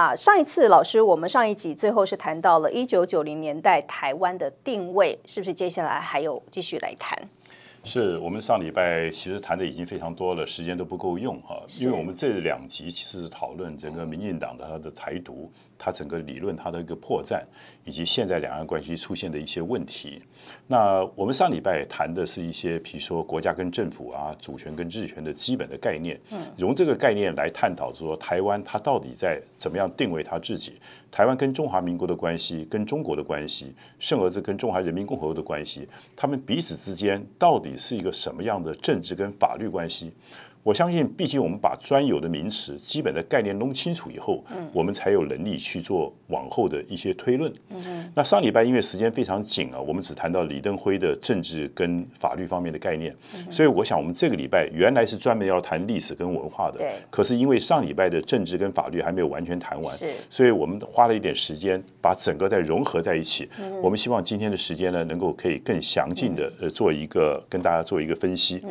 啊，上一次老师，我们上一集最后是谈到了一九九零年代台湾的定位，是不是接下来还有继续来谈？是，我们上礼拜其实谈的已经非常多了，时间都不够用哈，因为我们这两集其实是讨论整个民进党的它的台独。它整个理论它的一个破绽，以及现在两岸关系出现的一些问题。那我们上礼拜也谈的是一些，比如说国家跟政府啊，主权跟治权的基本的概念。嗯，用这个概念来探讨，说台湾它到底在怎么样定位它自己？台湾跟中华民国的关系，跟中国的关系，甚而是跟中华人民共和国的关系，他们彼此之间到底是一个什么样的政治跟法律关系？我相信，毕竟我们把专有的名词、基本的概念弄清楚以后，我们才有能力去做往后的一些推论。那上礼拜因为时间非常紧啊，我们只谈到李登辉的政治跟法律方面的概念，所以我想我们这个礼拜原来是专门要谈历史跟文化的，可是因为上礼拜的政治跟法律还没有完全谈完，所以我们花了一点时间把整个再融合在一起。我们希望今天的时间呢，能够可以更详尽的呃做一个跟大家做一个分析。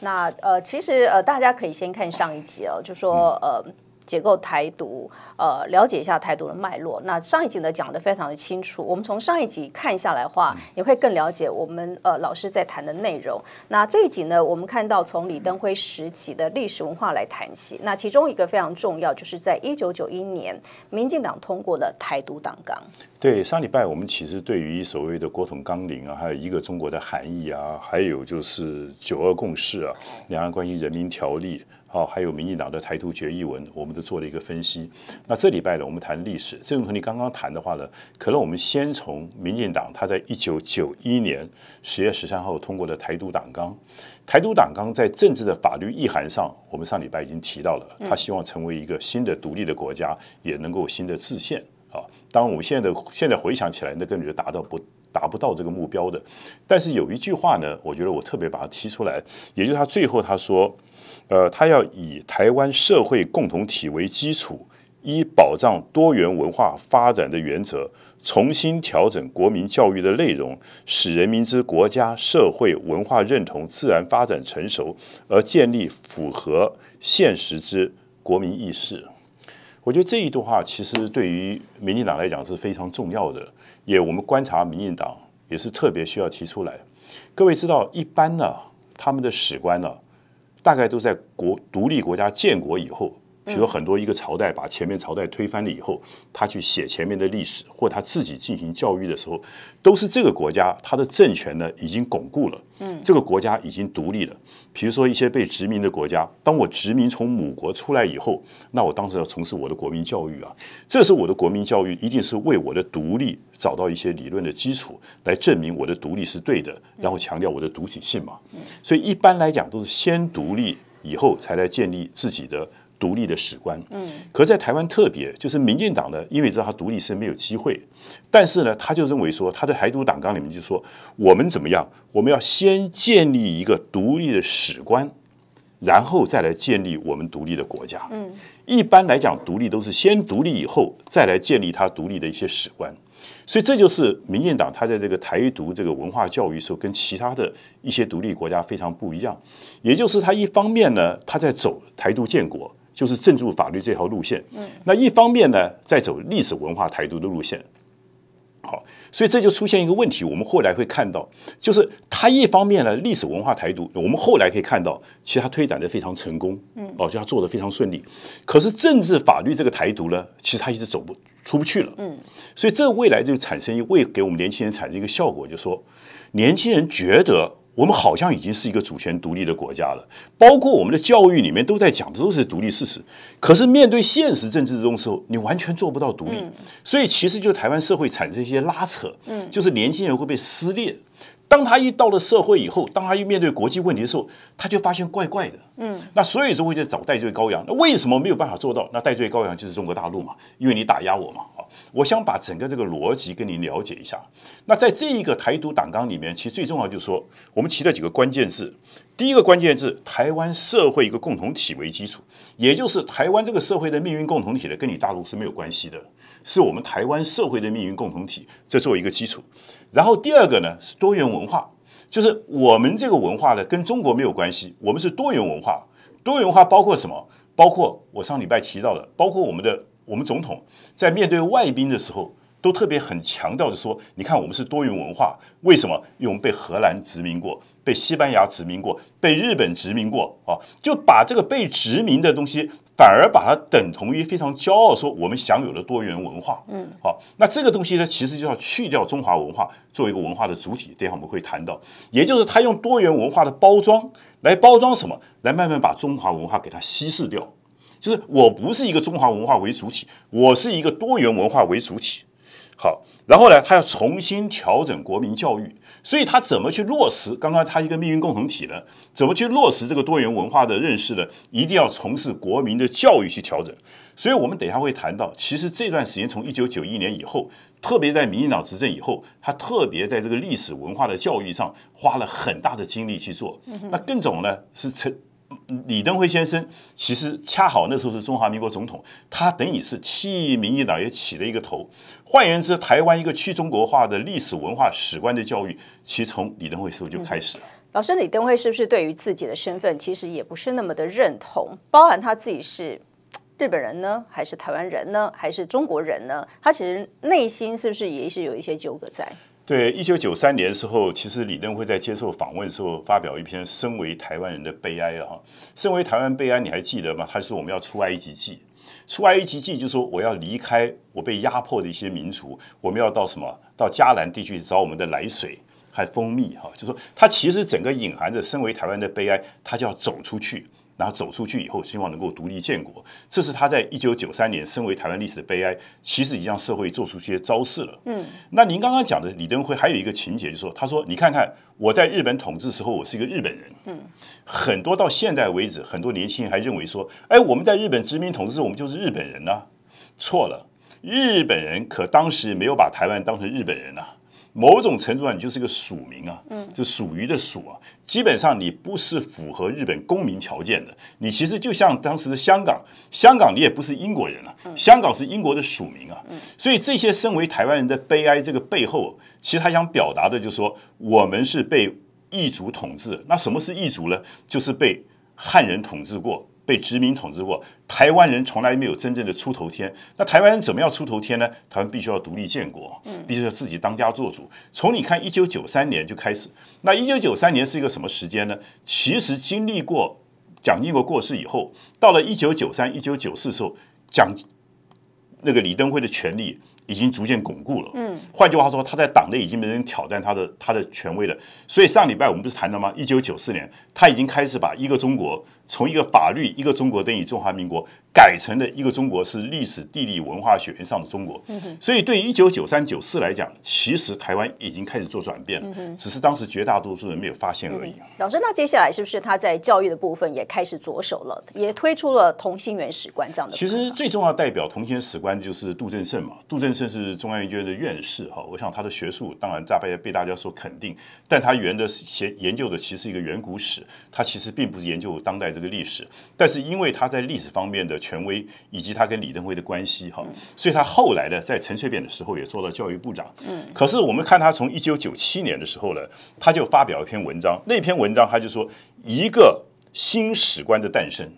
那呃，其实呃，大家可以先看上一集哦，就说呃。解构台独，呃，了解一下台独的脉络。那上一集呢讲的非常的清楚，我们从上一集看下来话，也会更了解我们呃老师在谈的内容。那这一集呢，我们看到从李登辉时期的历史文化来谈起。那其中一个非常重要，就是在一九九一年，民进党通过了台独党纲。对，上礼拜我们其实对于所谓的国统纲领啊，还有一个中国的含义啊，还有就是九二共识啊，两岸关系人民条例。好，还有民进党的台独决议文，我们都做了一个分析。那这礼拜呢，我们谈历史。这种和，你刚刚谈的话呢，可能我们先从民进党他在一九九一年十月十三号通过的台独党纲。台独党纲在政治的法律意涵上，我们上礼拜已经提到了，他希望成为一个新的独立的国家，也能够新的自宪。啊，当然我们现在的现在回想起来，那根本就达到不达不到这个目标的。但是有一句话呢，我觉得我特别把它提出来，也就是他最后他说。呃，他要以台湾社会共同体为基础，以保障多元文化发展的原则，重新调整国民教育的内容，使人民之国家、社会、文化认同自然发展成熟，而建立符合现实之国民意识。我觉得这一段话其实对于民进党来讲是非常重要的，也我们观察民进党也是特别需要提出来。各位知道，一般呢，他们的史观呢？大概都在国独立国家建国以后。比如很多一个朝代把前面朝代推翻了以后，他去写前面的历史，或他自己进行教育的时候，都是这个国家它的政权呢已经巩固了，嗯，这个国家已经独立了。比如说一些被殖民的国家，当我殖民从母国出来以后，那我当时要从事我的国民教育啊，这是我的国民教育，一定是为我的独立找到一些理论的基础，来证明我的独立是对的，然后强调我的独体性嘛。所以一般来讲，都是先独立以后才来建立自己的。独立的史观，嗯，可在台湾特别就是民进党呢，因为知道他独立是没有机会，但是呢，他就认为说他在台独党纲里面就说我们怎么样，我们要先建立一个独立的史观，然后再来建立我们独立的国家。嗯，一般来讲，独立都是先独立以后再来建立他独立的一些史观，所以这就是民进党他在这个台独这个文化教育时候跟其他的一些独立国家非常不一样，也就是他一方面呢，他在走台独建国。就是正住法律这条路线，嗯，那一方面呢，在走历史文化台独的路线，好，所以这就出现一个问题，我们后来会看到，就是他一方面呢，历史文化台独，我们后来可以看到，其实他推展的非常成功，嗯，哦，就他做的非常顺利，可是政治法律这个台独呢，其实他一直走不出不去了，嗯，所以这未来就产生一为给我们年轻人产生一个效果，就是说年轻人觉得。我们好像已经是一个主权独立的国家了，包括我们的教育里面都在讲的都是独立事实。可是面对现实政治中的时候，你完全做不到独立，所以其实就台湾社会产生一些拉扯，嗯，就是年轻人会被撕裂。当他一到了社会以后，当他一面对国际问题的时候，他就发现怪怪的，嗯，那所以就会在找戴罪羔羊。那为什么没有办法做到？那戴罪羔羊就是中国大陆嘛，因为你打压我嘛。我想把整个这个逻辑跟您了解一下。那在这一个台独党纲里面，其实最重要就是说，我们提了几个关键字。第一个关键字，台湾社会一个共同体为基础，也就是台湾这个社会的命运共同体呢，跟你大陆是没有关系的，是我们台湾社会的命运共同体这作为一个基础。然后第二个呢，是多元文化，就是我们这个文化呢跟中国没有关系，我们是多元文化。多元文化包括什么？包括我上礼拜提到的，包括我们的。我们总统在面对外宾的时候，都特别很强调的说：“你看，我们是多元文化，为什么？因为我们被荷兰殖民过，被西班牙殖民过，被日本殖民过啊！就把这个被殖民的东西，反而把它等同于非常骄傲，说我们享有了多元文化。嗯，好，那这个东西呢，其实就要去掉中华文化，做一个文化的主体。等下我们会谈到，也就是他用多元文化的包装来包装什么，来慢慢把中华文化给它稀释掉。”就是我不是一个中华文化为主体，我是一个多元文化为主体。好，然后呢，他要重新调整国民教育，所以他怎么去落实？刚刚他一个命运共同体呢？怎么去落实这个多元文化的认识呢？一定要从事国民的教育去调整。所以我们等一下会谈到，其实这段时间从一九九一年以后，特别在民进党执政以后，他特别在这个历史文化的教育上花了很大的精力去做。那更种呢是成。李登辉先生其实恰好那时候是中华民国总统，他等于是替民进党也起了一个头。换言之，台湾一个去中国化的历史文化史观的教育，其实从李登辉时候就开始了。老师，李登辉是不是对于自己的身份其实也不是那么的认同？包含他自己是日本人呢，还是台湾人呢，还是中国人呢？他其实内心是不是也是有一些纠葛在？对，一九九三年的时候，其实李登辉在接受访问的时候，发表一篇《身为台湾人的悲哀》哈。身为台湾悲哀，你还记得吗？他说我们要出埃及记，出埃及记就说我要离开我被压迫的一些民族，我们要到什么？到迦南地区找我们的奶水和蜂蜜哈。就说他其实整个隐含着身为台湾的悲哀，他就要走出去。然后走出去以后，希望能够独立建国，这是他在一九九三年身为台湾历史的悲哀。其实已经让社会做出些招式了。嗯，那您刚刚讲的李登辉还有一个情节，就说他说：“你看看我在日本统治时候，我是一个日本人。”嗯，很多到现在为止，很多年轻人还认为说：“哎，我们在日本殖民统治时，我们就是日本人呢。”错了，日本人可当时没有把台湾当成日本人呢。某种程度上，你就是个属民啊，嗯，就属于的属啊。基本上你不是符合日本公民条件的，你其实就像当时的香港，香港你也不是英国人啊，香港是英国的属民啊。所以这些身为台湾人的悲哀，这个背后，其实他想表达的就是说，我们是被异族统治。那什么是异族呢？就是被汉人统治过。被殖民统治过，台湾人从来没有真正的出头天。那台湾人怎么样出头天呢？台湾必须要独立建国，必须要自己当家做主。从你看，一九九三年就开始。那一九九三年是一个什么时间呢？其实经历过蒋经国过世以后，到了一九九三一九九四时候，蒋那个李登辉的权力已经逐渐巩固了。嗯，换句话说，他在党内已经没人挑战他的他的权威了。所以上礼拜我们不是谈了吗？一九九四年，他已经开始把一个中国。从一个法律一个中国等于中华民国改成了一个中国是历史地理文化血缘上的中国，所以对一九九三九四来讲，其实台湾已经开始做转变了，只是当时绝大多数人没有发现而已。老师，那接下来是不是他在教育的部分也开始着手了，也推出了同心原始观这样的？其实最重要代表同心史观就是杜振胜嘛。杜振胜是中央研究院的院士哈，我想他的学术当然大被被大家所肯定，但他原的研研究的其实一个远古史，他其实并不是研究当代这。一个历史，但是因为他在历史方面的权威，以及他跟李登辉的关系，哈，所以他后来呢，在陈水扁的时候也做到教育部长。嗯，可是我们看他从一九九七年的时候呢，他就发表一篇文章，那篇文章他就说一个新史观的诞生。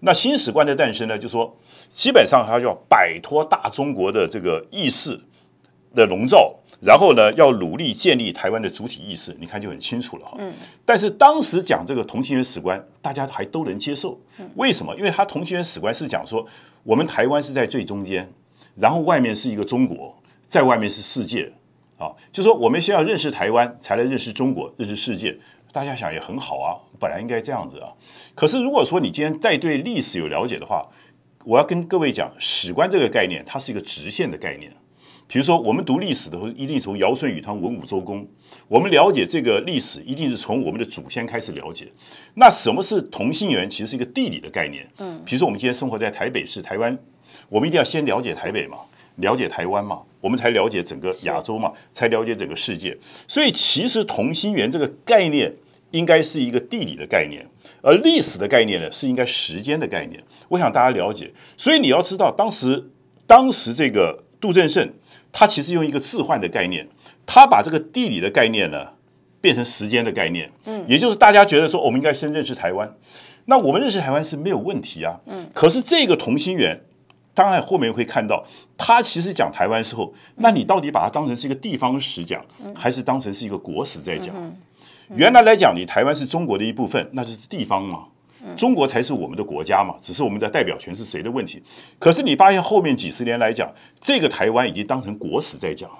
那新史观的诞生呢，就说基本上他要摆脱大中国的这个意识的笼罩。然后呢，要努力建立台湾的主体意识，你看就很清楚了哈。但是当时讲这个同性恋史观，大家还都能接受。为什么？因为他同性恋史观是讲说，我们台湾是在最中间，然后外面是一个中国，在外面是世界，啊，就说我们先要认识台湾，才能认识中国，认识世界。大家想也很好啊，本来应该这样子啊。可是如果说你今天再对历史有了解的话，我要跟各位讲，史观这个概念，它是一个直线的概念。比如说，我们读历史的时候，一定从尧舜禹汤文武周公，我们了解这个历史，一定是从我们的祖先开始了解。那什么是同心圆？其实是一个地理的概念。嗯，比如说我们今天生活在台北市，台湾，我们一定要先了解台北嘛，了解台湾嘛，我们才了解整个亚洲嘛，才了解整个世界。所以，其实同心圆这个概念应该是一个地理的概念，而历史的概念呢，是应该时间的概念。我想大家了解。所以你要知道，当时当时这个杜振盛。他其实用一个置换的概念，他把这个地理的概念呢变成时间的概念，嗯，也就是大家觉得说我们应该先认识台湾，那我们认识台湾是没有问题啊，嗯，可是这个同心圆，当然后面会看到，他其实讲台湾时候，那你到底把它当成是一个地方史讲，还是当成是一个国史在讲？原来来讲，你台湾是中国的一部分，那就是地方嘛。中国才是我们的国家嘛，只是我们的代表权是谁的问题。可是你发现后面几十年来讲，这个台湾已经当成国史在讲，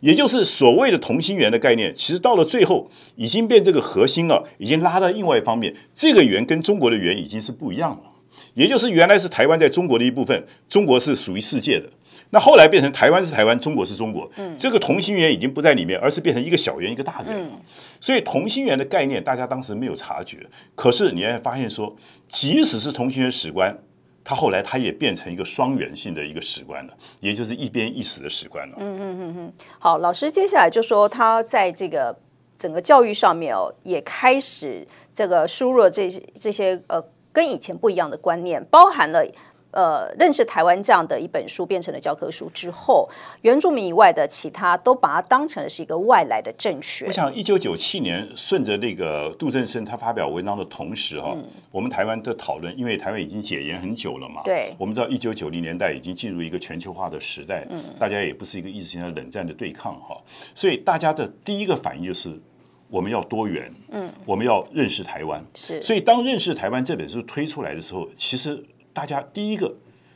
也就是所谓的同心圆的概念，其实到了最后已经变这个核心了，已经拉到另外一方面，这个圆跟中国的圆已经是不一样了。也就是原来是台湾在中国的一部分，中国是属于世界的。那后来变成台湾是台湾，中国是中国，这个同心圆已经不在里面，而是变成一个小圆一个大圆所以同心圆的概念，大家当时没有察觉。可是你会发现说，即使是同心圆史观，它后来它也变成一个双圆性的一个史观了，也就是一边一史的史观了。嗯嗯嗯嗯，好，老师接下来就说他在这个整个教育上面哦，也开始这个输入这些这些呃跟以前不一样的观念，包含了。呃，认识台湾这样的一本书变成了教科书之后，原住民以外的其他都把它当成了是一个外来的政权。我想，一九九七年顺着那个杜振生他发表文章的同时，哈，我们台湾的讨论，因为台湾已经解严很久了嘛，对，我们知道一九九零年代已经进入一个全球化的时代，嗯，大家也不是一个意识形态冷战的对抗哈，所以大家的第一个反应就是我们要多元，嗯，我们要认识台湾，是，所以当认识台湾这本书推出来的时候，其实。大家第一个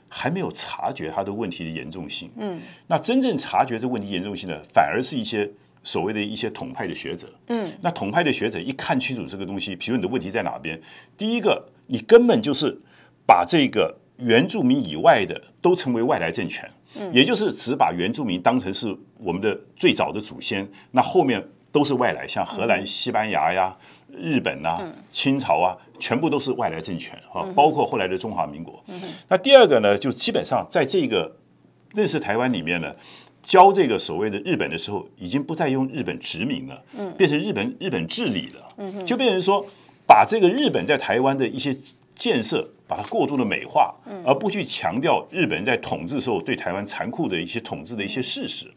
还没有察觉他的问题的严重性，嗯，那真正察觉这问题严重性的，反而是一些所谓的一些统派的学者，嗯，那统派的学者一看清楚这个东西，如你的问题在哪边？第一个，你根本就是把这个原住民以外的都成为外来政权，也就是只把原住民当成是我们的最早的祖先，那后面都是外来，像荷兰、西班牙呀。日本呐，清朝啊，全部都是外来政权啊，包括后来的中华民国。那第二个呢，就基本上在这个认识台湾里面呢，教这个所谓的日本的时候，已经不再用日本殖民了，嗯，变成日本日本治理了，嗯，就变成说把这个日本在台湾的一些建设，把它过度的美化，而不去强调日本在统治时候对台湾残酷的一些统治的一些事实。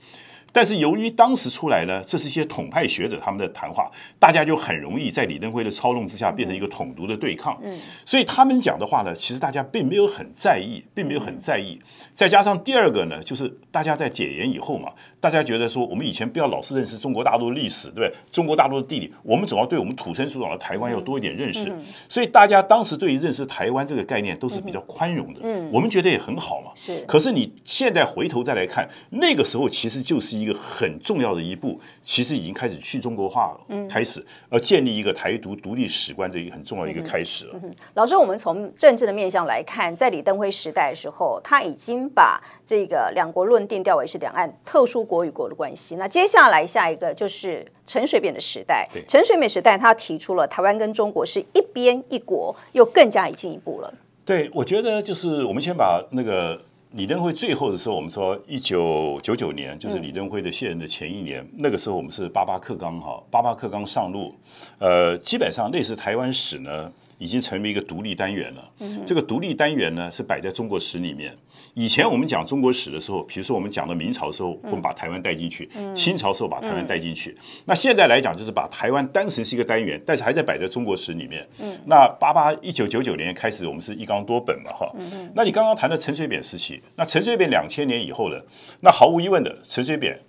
但是由于当时出来呢，这是一些统派学者他们的谈话，大家就很容易在李登辉的操纵之下变成一个统独的对抗。嗯，所以他们讲的话呢，其实大家并没有很在意，并没有很在意。再加上第二个呢，就是大家在解严以后嘛，大家觉得说我们以前不要老是认识中国大陆的历史，对不对？中国大陆的地理，我们总要对我们土生土长的台湾要多一点认识。所以大家当时对于认识台湾这个概念都是比较宽容的。嗯，我们觉得也很好嘛。是。可是你现在回头再来看，那个时候其实就是一。一个很重要的一步，其实已经开始去中国化了，嗯，开始而建立一个台独独立史观的一个很重要的一个开始了。老师，我们从政治的面向来看，在李登辉时代的时候，他已经把这个两国论定调为是两岸特殊国与国的关系。那接下来下一个就是陈水扁的时代，陈水扁时代他提出了台湾跟中国是一边一国，又更加进一步了。对，我觉得就是我们先把那个。李登辉最后的时候，我们说一九九九年，就是李登辉的卸任的前一年，那个时候我们是八八克刚哈，八八克刚上路，呃，基本上类似台湾史呢。已经成为一个独立单元了。这个独立单元呢，是摆在中国史里面。以前我们讲中国史的时候，比如说我们讲到明朝时候，我们把台湾带进去；清朝时候把台湾带进去。那现在来讲，就是把台湾单纯是一个单元，但是还在摆在中国史里面。那八八一九九九年开始，我们是一纲多本嘛，哈。那你刚刚谈的陈水扁时期，那陈水扁两千年以后呢？那毫无疑问的，陈水扁。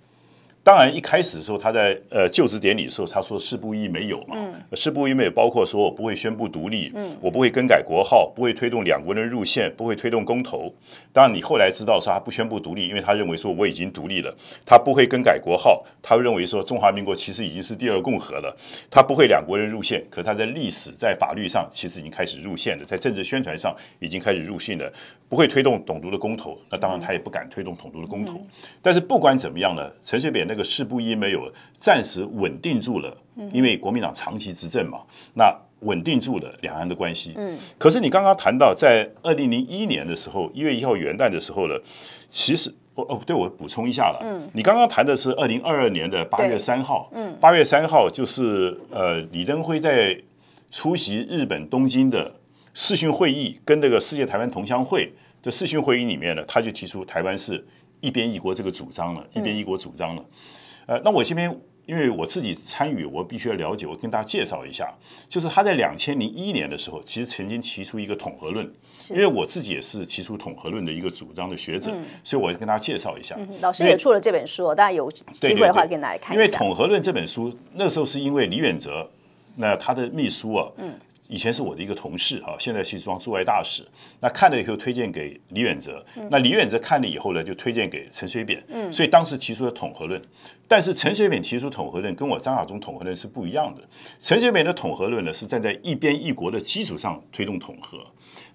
当然，一开始的时候，他在呃就职典礼的时候，他说“事不一没有”嘛。事不一没有，包括说我不会宣布独立，嗯，我不会更改国号，不会推动两国人入宪，不会推动公投。当然，你后来知道说他不宣布独立，因为他认为说我已经独立了。他不会更改国号，他认为说中华民国其实已经是第二共和了。他不会两国人入宪，可他在历史、在法律上其实已经开始入宪了，在政治宣传上已经开始入宪了，不会推动统独的公投。那当然，他也不敢推动统独的公投。但是不管怎么样呢，陈水扁那。这个事不宜没有，暂时稳定住了，因为国民党长期执政嘛，那稳定住了两岸的关系。嗯，可是你刚刚谈到，在二零零一年的时候，一月一号元旦的时候呢，其实哦哦，对，我补充一下了。嗯，你刚刚谈的是二零二二年的八月三号。嗯，八月三号就是呃，李登辉在出席日本东京的视讯会议，跟这个世界台湾同乡会的视讯会议里面呢，他就提出台湾是。一边一国这个主张了，一边一国主张了，呃，那我这边因为我自己参与，我必须要了解，我跟大家介绍一下，就是他在两千零一年的时候，其实曾经提出一个统合论，因为我自己也是提出统合论的一个主张的学者，所以我要跟大家介绍一下。老师也出了这本书，大家有机会的话可以来看因为统合论这本书，那时候是因为李远哲，那他的秘书啊，嗯。以前是我的一个同事啊，现在是装驻外大使。那看了以后推荐给李远哲，那李远哲看了以后呢，就推荐给陈水扁。嗯，所以当时提出了统合论，但是陈水扁提出统合论跟我张亚中统合论是不一样的。陈水扁的统合论呢，是站在一边一国的基础上推动统合。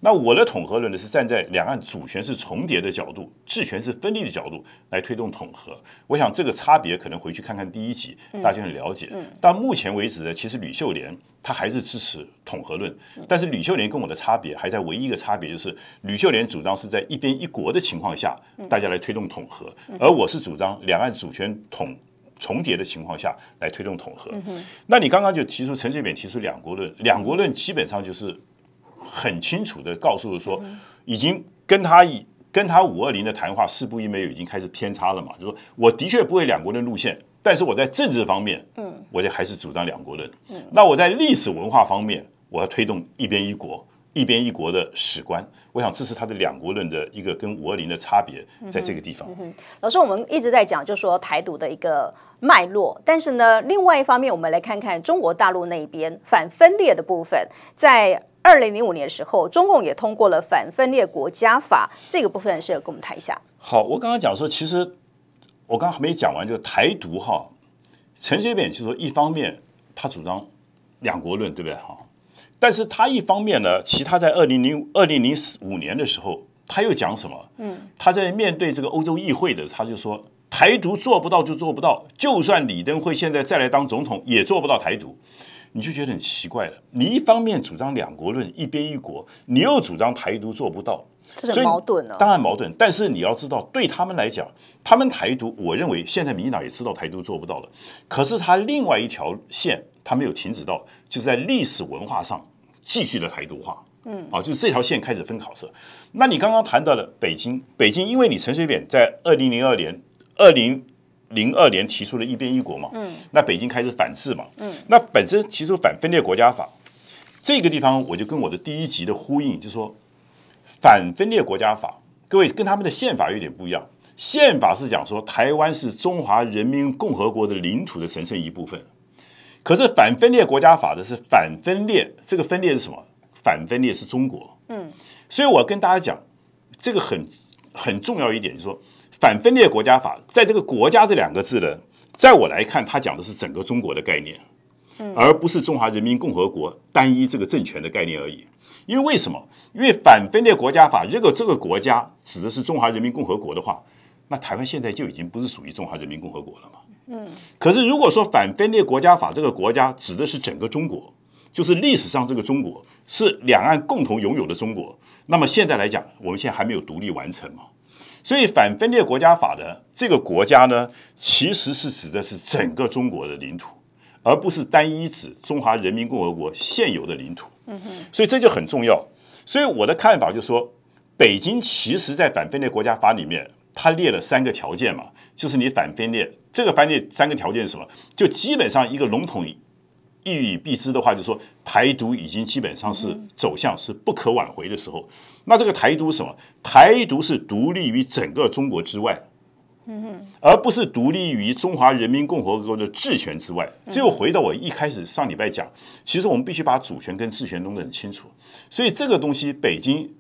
那我的统合论呢，是站在两岸主权是重叠的角度，治权是分立的角度来推动统合。我想这个差别可能回去看看第一集，大家很了解。到目前为止呢，其实吕秀莲她还是支持统合论，但是吕秀莲跟我的差别还在唯一一个差别就是，吕秀莲主张是在一边一国的情况下，大家来推动统合，而我是主张两岸主权统重叠的情况下来推动统合。那你刚刚就提出陈水扁提出两国论，两国论基本上就是。很清楚的告诉了说，已经跟他以跟他五二零的谈话事不没有已经开始偏差了嘛？就说我的确不会两国的路线，但是我在政治方面，嗯，我就还是主张两国人。那我在历史文化方面，我要推动一边一国，一边一国的史观。我想这是他的两国论的一个跟五二零的差别，在这个地方。老师，我们一直在讲，就说台独的一个脉络，但是呢，另外一方面，我们来看看中国大陆那边反分裂的部分。在二零零五年的时候，中共也通过了《反分裂国家法》，这个部分是要跟我们谈一下。好，我刚刚讲说，其实我刚刚还没讲完，就是台独哈，陈水扁就说，一方面他主张两国论，对不对？哈。但是他一方面呢，其他在二零零二零零五年的时候，他又讲什么？嗯，他在面对这个欧洲议会的，他就说台独做不到就做不到，就算李登辉现在再来当总统也做不到台独，你就觉得很奇怪了。你一方面主张两国论，一边一国，你又主张台独做不到，这是矛盾呢？当然矛盾。但是你要知道，对他们来讲，他们台独，我认为现在民进党也知道台独做不到了，可是他另外一条线他没有停止到，就在历史文化上。继续的台独化，嗯，啊，就是这条线开始分考色。那你刚刚谈到了北京，北京因为你陈水扁在二零零二年、二零零二年提出了一边一国嘛，嗯，那北京开始反制嘛，嗯，那本身提出反分裂国家法，这个地方我就跟我的第一集的呼应，就说反分裂国家法，各位跟他们的宪法有点不一样，宪法是讲说台湾是中华人民共和国的领土的神圣一部分。可是反分裂国家法的是反分裂，这个分裂是什么？反分裂是中国。嗯，所以我跟大家讲，这个很很重要一点，就是说反分裂国家法，在这个“国家”这两个字呢，在我来看，它讲的是整个中国的概念，而不是中华人民共和国单一这个政权的概念而已。因为为什么？因为反分裂国家法，如果这个国家指的是中华人民共和国的话，那台湾现在就已经不是属于中华人民共和国了嘛。可是如果说反分裂国家法这个国家指的是整个中国，就是历史上这个中国是两岸共同拥有的中国，那么现在来讲，我们现在还没有独立完成嘛，所以反分裂国家法的这个国家呢，其实是指的是整个中国的领土，而不是单一指中华人民共和国现有的领土。嗯哼，所以这就很重要。所以我的看法就是说，北京其实在反分裂国家法里面。他列了三个条件嘛，就是你反分裂，这个分裂三个条件是什么？就基本上一个笼统一语蔽之的话，就说台独已经基本上是走向是不可挽回的时候。那这个台独什么？台独是独立于整个中国之外，嗯嗯，而不是独立于中华人民共和国的治权之外。只有回到我一开始上礼拜讲，其实我们必须把主权跟治权弄得很清楚。所以这个东西，北京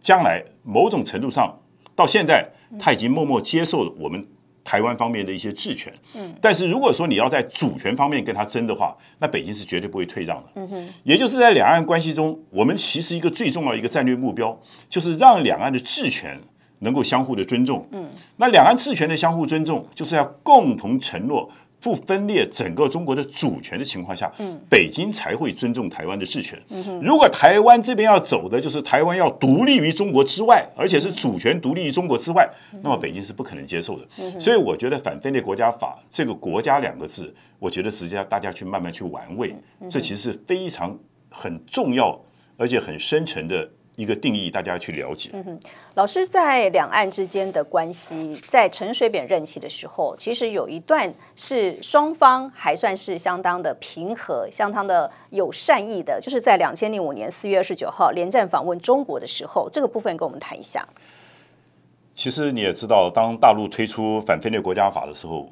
将来某种程度上到现在。他已经默默接受了我们台湾方面的一些治权，嗯，但是如果说你要在主权方面跟他争的话，那北京是绝对不会退让的，嗯，也就是在两岸关系中，我们其实一个最重要一个战略目标，就是让两岸的治权能够相互的尊重，嗯，那两岸治权的相互尊重，就是要共同承诺。不分裂整个中国的主权的情况下，嗯，北京才会尊重台湾的治权。嗯，如果台湾这边要走的就是台湾要独立于中国之外，而且是主权独立于中国之外，那么北京是不可能接受的。所以，我觉得《反分裂国家法》这个“国家”两个字，我觉得实际上大家去慢慢去玩味，这其实是非常很重要而且很深沉的。一个定义，大家去了解。嗯哼，老师在两岸之间的关系，在陈水扁任期的时候，其实有一段是双方还算是相当的平和，相当的有善意的，就是在两千零五年四月二十九号连战访问中国的时候，这个部分跟我们谈一下。其实你也知道，当大陆推出反分裂国家法的时候。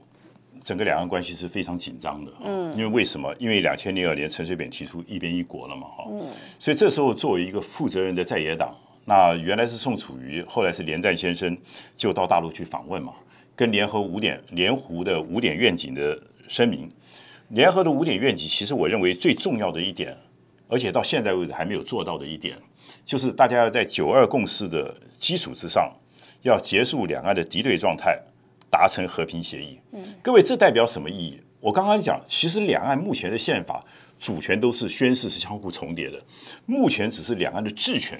整个两岸关系是非常紧张的，嗯，因为为什么？因为两千零二年陈水扁提出一边一国了嘛，哈，嗯，所以这时候作为一个负责人的在野党，那原来是宋楚瑜，后来是连战先生，就到大陆去访问嘛，跟联合五点、联湖的五点愿景的声明，联合的五点愿景，其实我认为最重要的一点，而且到现在为止还没有做到的一点，就是大家要在九二共识的基础之上，要结束两岸的敌对状态。达成和平协议，嗯，各位，这代表什么意义？我刚刚讲，其实两岸目前的宪法主权都是宣誓是相互重叠的，目前只是两岸的治权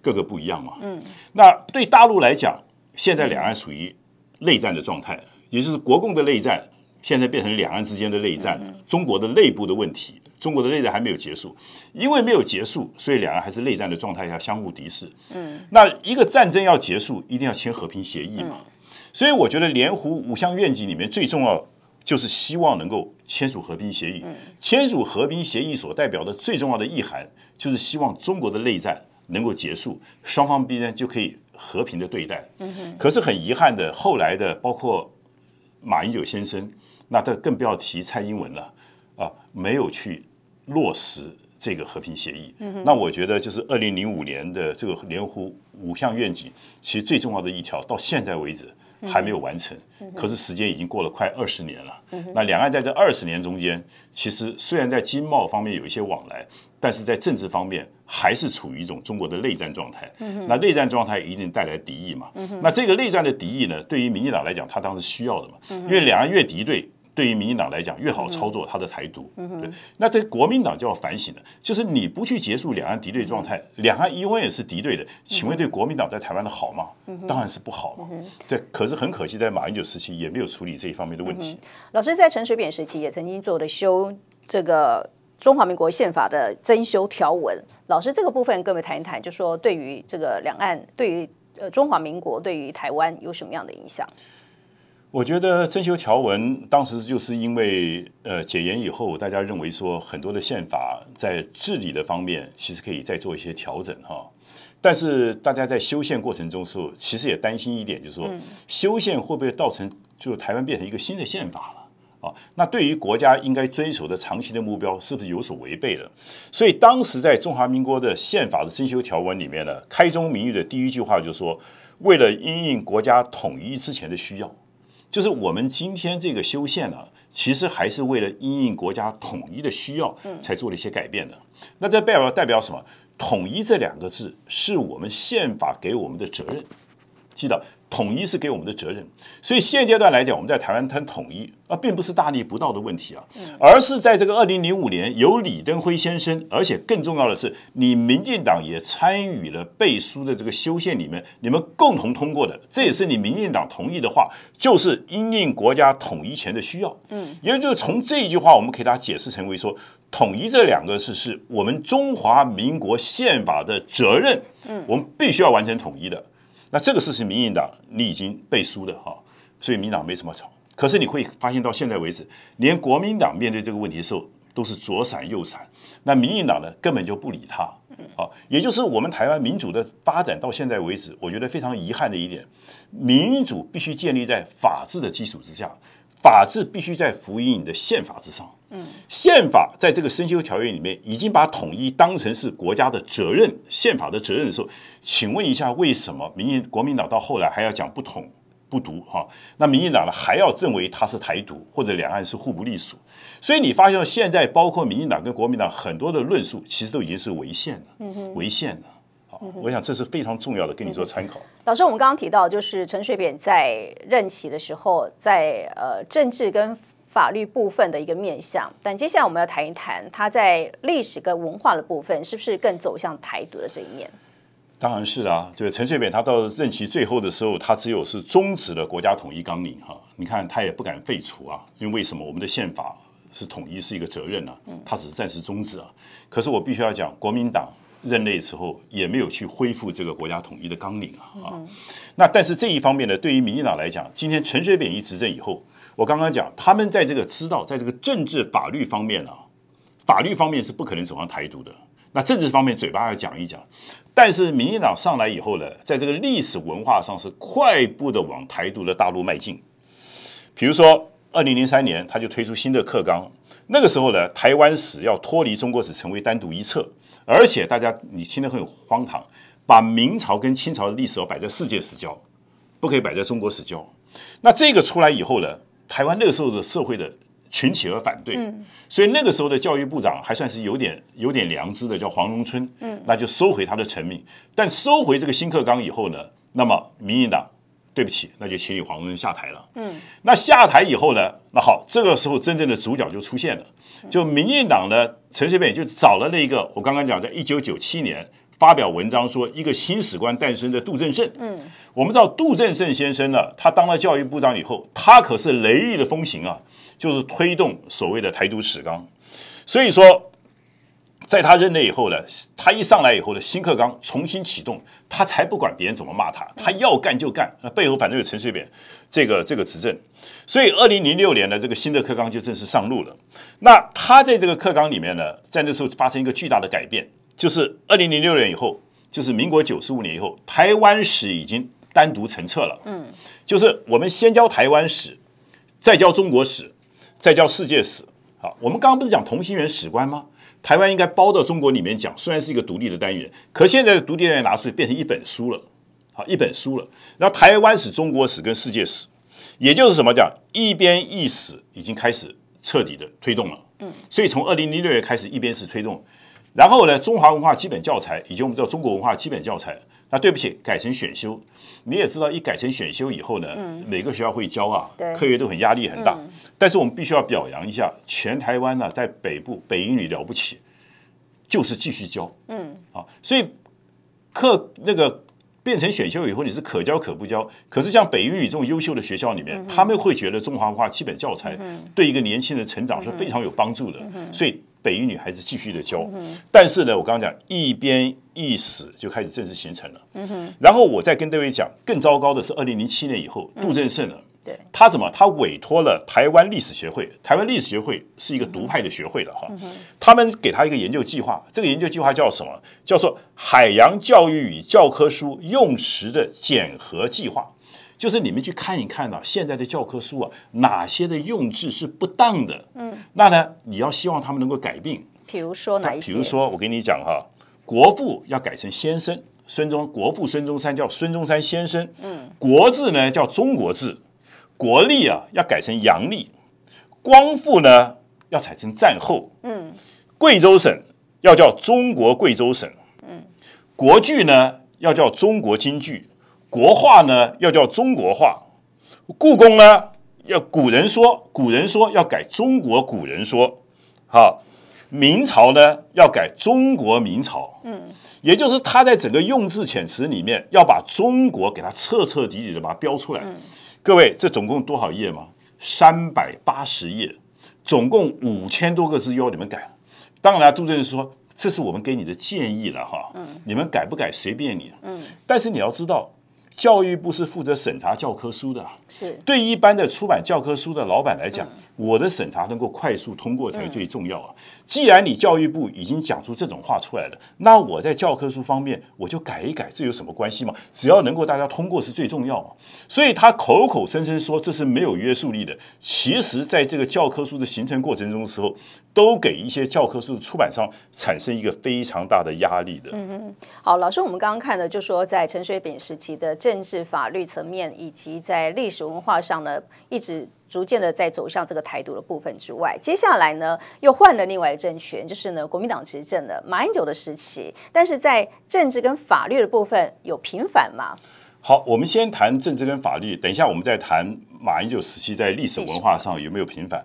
各个不一样嘛，嗯。那对大陆来讲，现在两岸属于内战的状态，也就是国共的内战，现在变成两岸之间的内战，中国的内部的问题，中国的内战还没有结束，因为没有结束，所以两岸还是内战的状态下相互敌视，嗯。那一个战争要结束，一定要签和平协议嘛。所以我觉得连湖五项愿景里面最重要就是希望能够签署和平协议。签署和平协议所代表的最重要的意涵，就是希望中国的内战能够结束，双方之呢就可以和平的对待。可是很遗憾的，后来的包括马英九先生，那这更不要提蔡英文了啊，没有去落实这个和平协议。那我觉得就是二零零五年的这个连湖五项愿景，其实最重要的一条到现在为止。还没有完成，可是时间已经过了快二十年了。那两岸在这二十年中间，其实虽然在经贸方面有一些往来，但是在政治方面还是处于一种中国的内战状态。那内战状态一定带来敌意嘛？那这个内战的敌意呢，对于民进党来讲，他当时需要的嘛，因为两岸越敌对。对于民进党来讲，越好操作他的台独。嗯对，那对国民党就要反省了，就是你不去结束两岸敌对状态，两岸永远是敌对的。请问对国民党在台湾的好吗？当然是不好了。在，可是很可惜，在马英九时期也没有处理这一方面的问题。老师在陈水扁时期也曾经做的修这个中华民国宪法的增修条文。老师这个部分各位谈一谈，就说对于这个两岸，对于呃中华民国，对于台湾有什么样的影响？我觉得征修条文当时就是因为呃解严以后，大家认为说很多的宪法在治理的方面其实可以再做一些调整哈，但是大家在修宪过程中时候，其实也担心一点，就是说修宪会不会造成就台湾变成一个新的宪法了啊？那对于国家应该遵守的长期的目标，是不是有所违背了？所以当时在中华民国的宪法的征修条文里面呢，开宗明义的第一句话就是说，为了因应国家统一之前的需要。就是我们今天这个修宪呢，其实还是为了因应国家统一的需要，才做了一些改变的。那这代表代表什么？统一这两个字是我们宪法给我们的责任，记得统一是给我们的责任。所以现阶段来讲，我们在台湾谈统一。啊，并不是大逆不道的问题啊，而是在这个二零零五年由李登辉先生，而且更重要的是，你民进党也参与了背书的这个修宪里面，你们共同通过的，这也是你民进党同意的话，就是因应国家统一前的需要。嗯，也就是从这一句话，我们可以它解释成为说，统一这两个字是我们中华民国宪法的责任。嗯，我们必须要完成统一的。那这个事情，民进党你已经背书了哈，所以民党没什么吵。可是你会发现，到现在为止，连国民党面对这个问题的时候都是左闪右闪，那民进党呢，根本就不理他。好，也就是我们台湾民主的发展到现在为止，我觉得非常遗憾的一点，民主必须建立在法治的基础之下，法治必须在服于你的宪法之上。嗯，宪法在这个《修条约》里面已经把统一当成是国家的责任、宪法的责任的时候，请问一下，为什么民进国民党到后来还要讲不统？不独哈，那民进党呢还要认为他是台独或者两岸是互不隶属，所以你发现现在包括民进党跟国民党很多的论述，其实都已经是违宪了，嗯哼，违宪了。好，我想这是非常重要的，跟你做参考。老师，我们刚刚提到就是陈水扁在任期的时候，在呃政治跟法律部分的一个面向，但接下来我们要谈一谈他在历史跟文化的部分，是不是更走向台独的这一面？当然是啊，对陈水扁他到任期最后的时候，他只有是终止了国家统一纲领哈，你看他也不敢废除啊，因为为什么我们的宪法是统一是一个责任呢？他只是暂时终止啊。可是我必须要讲，国民党任内时候也没有去恢复这个国家统一的纲领啊啊。那但是这一方面呢，对于民进党来讲，今天陈水扁一执政以后，我刚刚讲他们在这个知道，在这个政治法律方面啊，法律方面是不可能走上台独的，那政治方面嘴巴要讲一讲。但是民进党上来以后呢，在这个历史文化上是快步的往台独的大陆迈进。比如说，二零零三年他就推出新的课纲，那个时候呢，台湾史要脱离中国史，成为单独一册。而且大家你听得很荒唐，把明朝跟清朝的历史要摆在世界史教，不可以摆在中国史教。那这个出来以后呢，台湾那时候的社会的。群起而反对，所以那个时候的教育部长还算是有点有点良知的，叫黄荣春，那就收回他的成命。但收回这个新课纲以后呢，那么民进党对不起，那就请你黄荣春下台了。嗯，那下台以后呢，那好，这个时候真正的主角就出现了，就民进党的陈水扁就找了那一个我刚刚讲，在一九九七年发表文章说一个新史官诞生的杜正胜。嗯，我们知道杜正胜先生呢，他当了教育部长以后，他可是雷厉的风行啊。就是推动所谓的“台独史纲”，所以说，在他任内以后呢，他一上来以后呢，新课纲重新启动，他才不管别人怎么骂他，他要干就干。那背后反正有陈水扁这个这个执政，所以二零零六年呢，这个新的课纲就正式上路了。那他在这个课纲里面呢，在那时候发生一个巨大的改变，就是二零零六年以后，就是民国九十五年以后，台湾史已经单独成册了。嗯，就是我们先教台湾史，再教中国史。再叫世界史，好，我们刚刚不是讲同心圆史观吗？台湾应该包到中国里面讲，虽然是一个独立的单元，可现在的独立单元拿出来变成一本书了，好，一本书了。那台湾史、中国史跟世界史，也就是什么叫一边一史已经开始彻底的推动了，嗯，所以从二零零六年开始，一边是推动，然后呢，中华文化基本教材以及我们叫中国文化基本教材。那对不起，改成选修，你也知道，一改成选修以后呢，每个学校会教啊，课业都很压力很大。但是我们必须要表扬一下，全台湾呢，在北部北语了不起，就是继续教。嗯，好，所以课那个变成选修以后，你是可教可不教。可是像北语这种优秀的学校里面，他们会觉得中华文化基本教材对一个年轻人成长是非常有帮助的，所以。北语女孩子继续的教，但是呢，我刚刚讲一边一死就开始正式形成了。然后我再跟各位讲，更糟糕的是，二零零七年以后，杜振胜呢，他怎么？他委托了台湾历史协会，台湾历史协会是一个独派的学会了哈。他们给他一个研究计划，这个研究计划叫什么？叫做海洋教育与教科书用时的检核计划。就是你们去看一看了现在的教科书啊，哪些的用字是不当的？嗯，那呢，你要希望他们能够改变。比如说哪些？比如说我跟你讲哈，国父要改成先生，孙中国父孙中山叫孙中山先生。嗯，国字呢叫中国字，国力啊要改成阳历，光复呢要改成战后。嗯，贵州省要叫中国贵州省。嗯，国剧呢要叫中国京剧。国画呢要叫中国画，故宫呢要古人说，古人说要改中国古人说，哈，明朝呢要改中国明朝，嗯，也就是他在整个用字遣词里面要把中国给它彻彻底底的把它标出来。各位，这总共多少页吗？三百八十页，总共五千多个字要你们改。当然，杜振说这是我们给你的建议了哈，嗯，你们改不改随便你，嗯，但是你要知道。教育部是负责审查教科书的。是对一般的出版教科书的老板来讲，我的审查能够快速通过才最重要啊！既然你教育部已经讲出这种话出来了，那我在教科书方面我就改一改，这有什么关系嘛？只要能够大家通过是最重要嘛！所以他口口声声说这是没有约束力的，其实在这个教科书的形成过程中的时候，都给一些教科书出版商产生一个非常大的压力的。嗯嗯，好，老师，我们刚刚看的就说在陈水扁时期的政治法律层面以及在历史。文化上呢，一直逐渐的在走向这个台独的部分之外。接下来呢，又换了另外一个政权，就是呢国民党执政的马英九的时期。但是在政治跟法律的部分有平反吗？好，我们先谈政治跟法律，等一下我们再谈马英九时期在历史文化上有没有平反。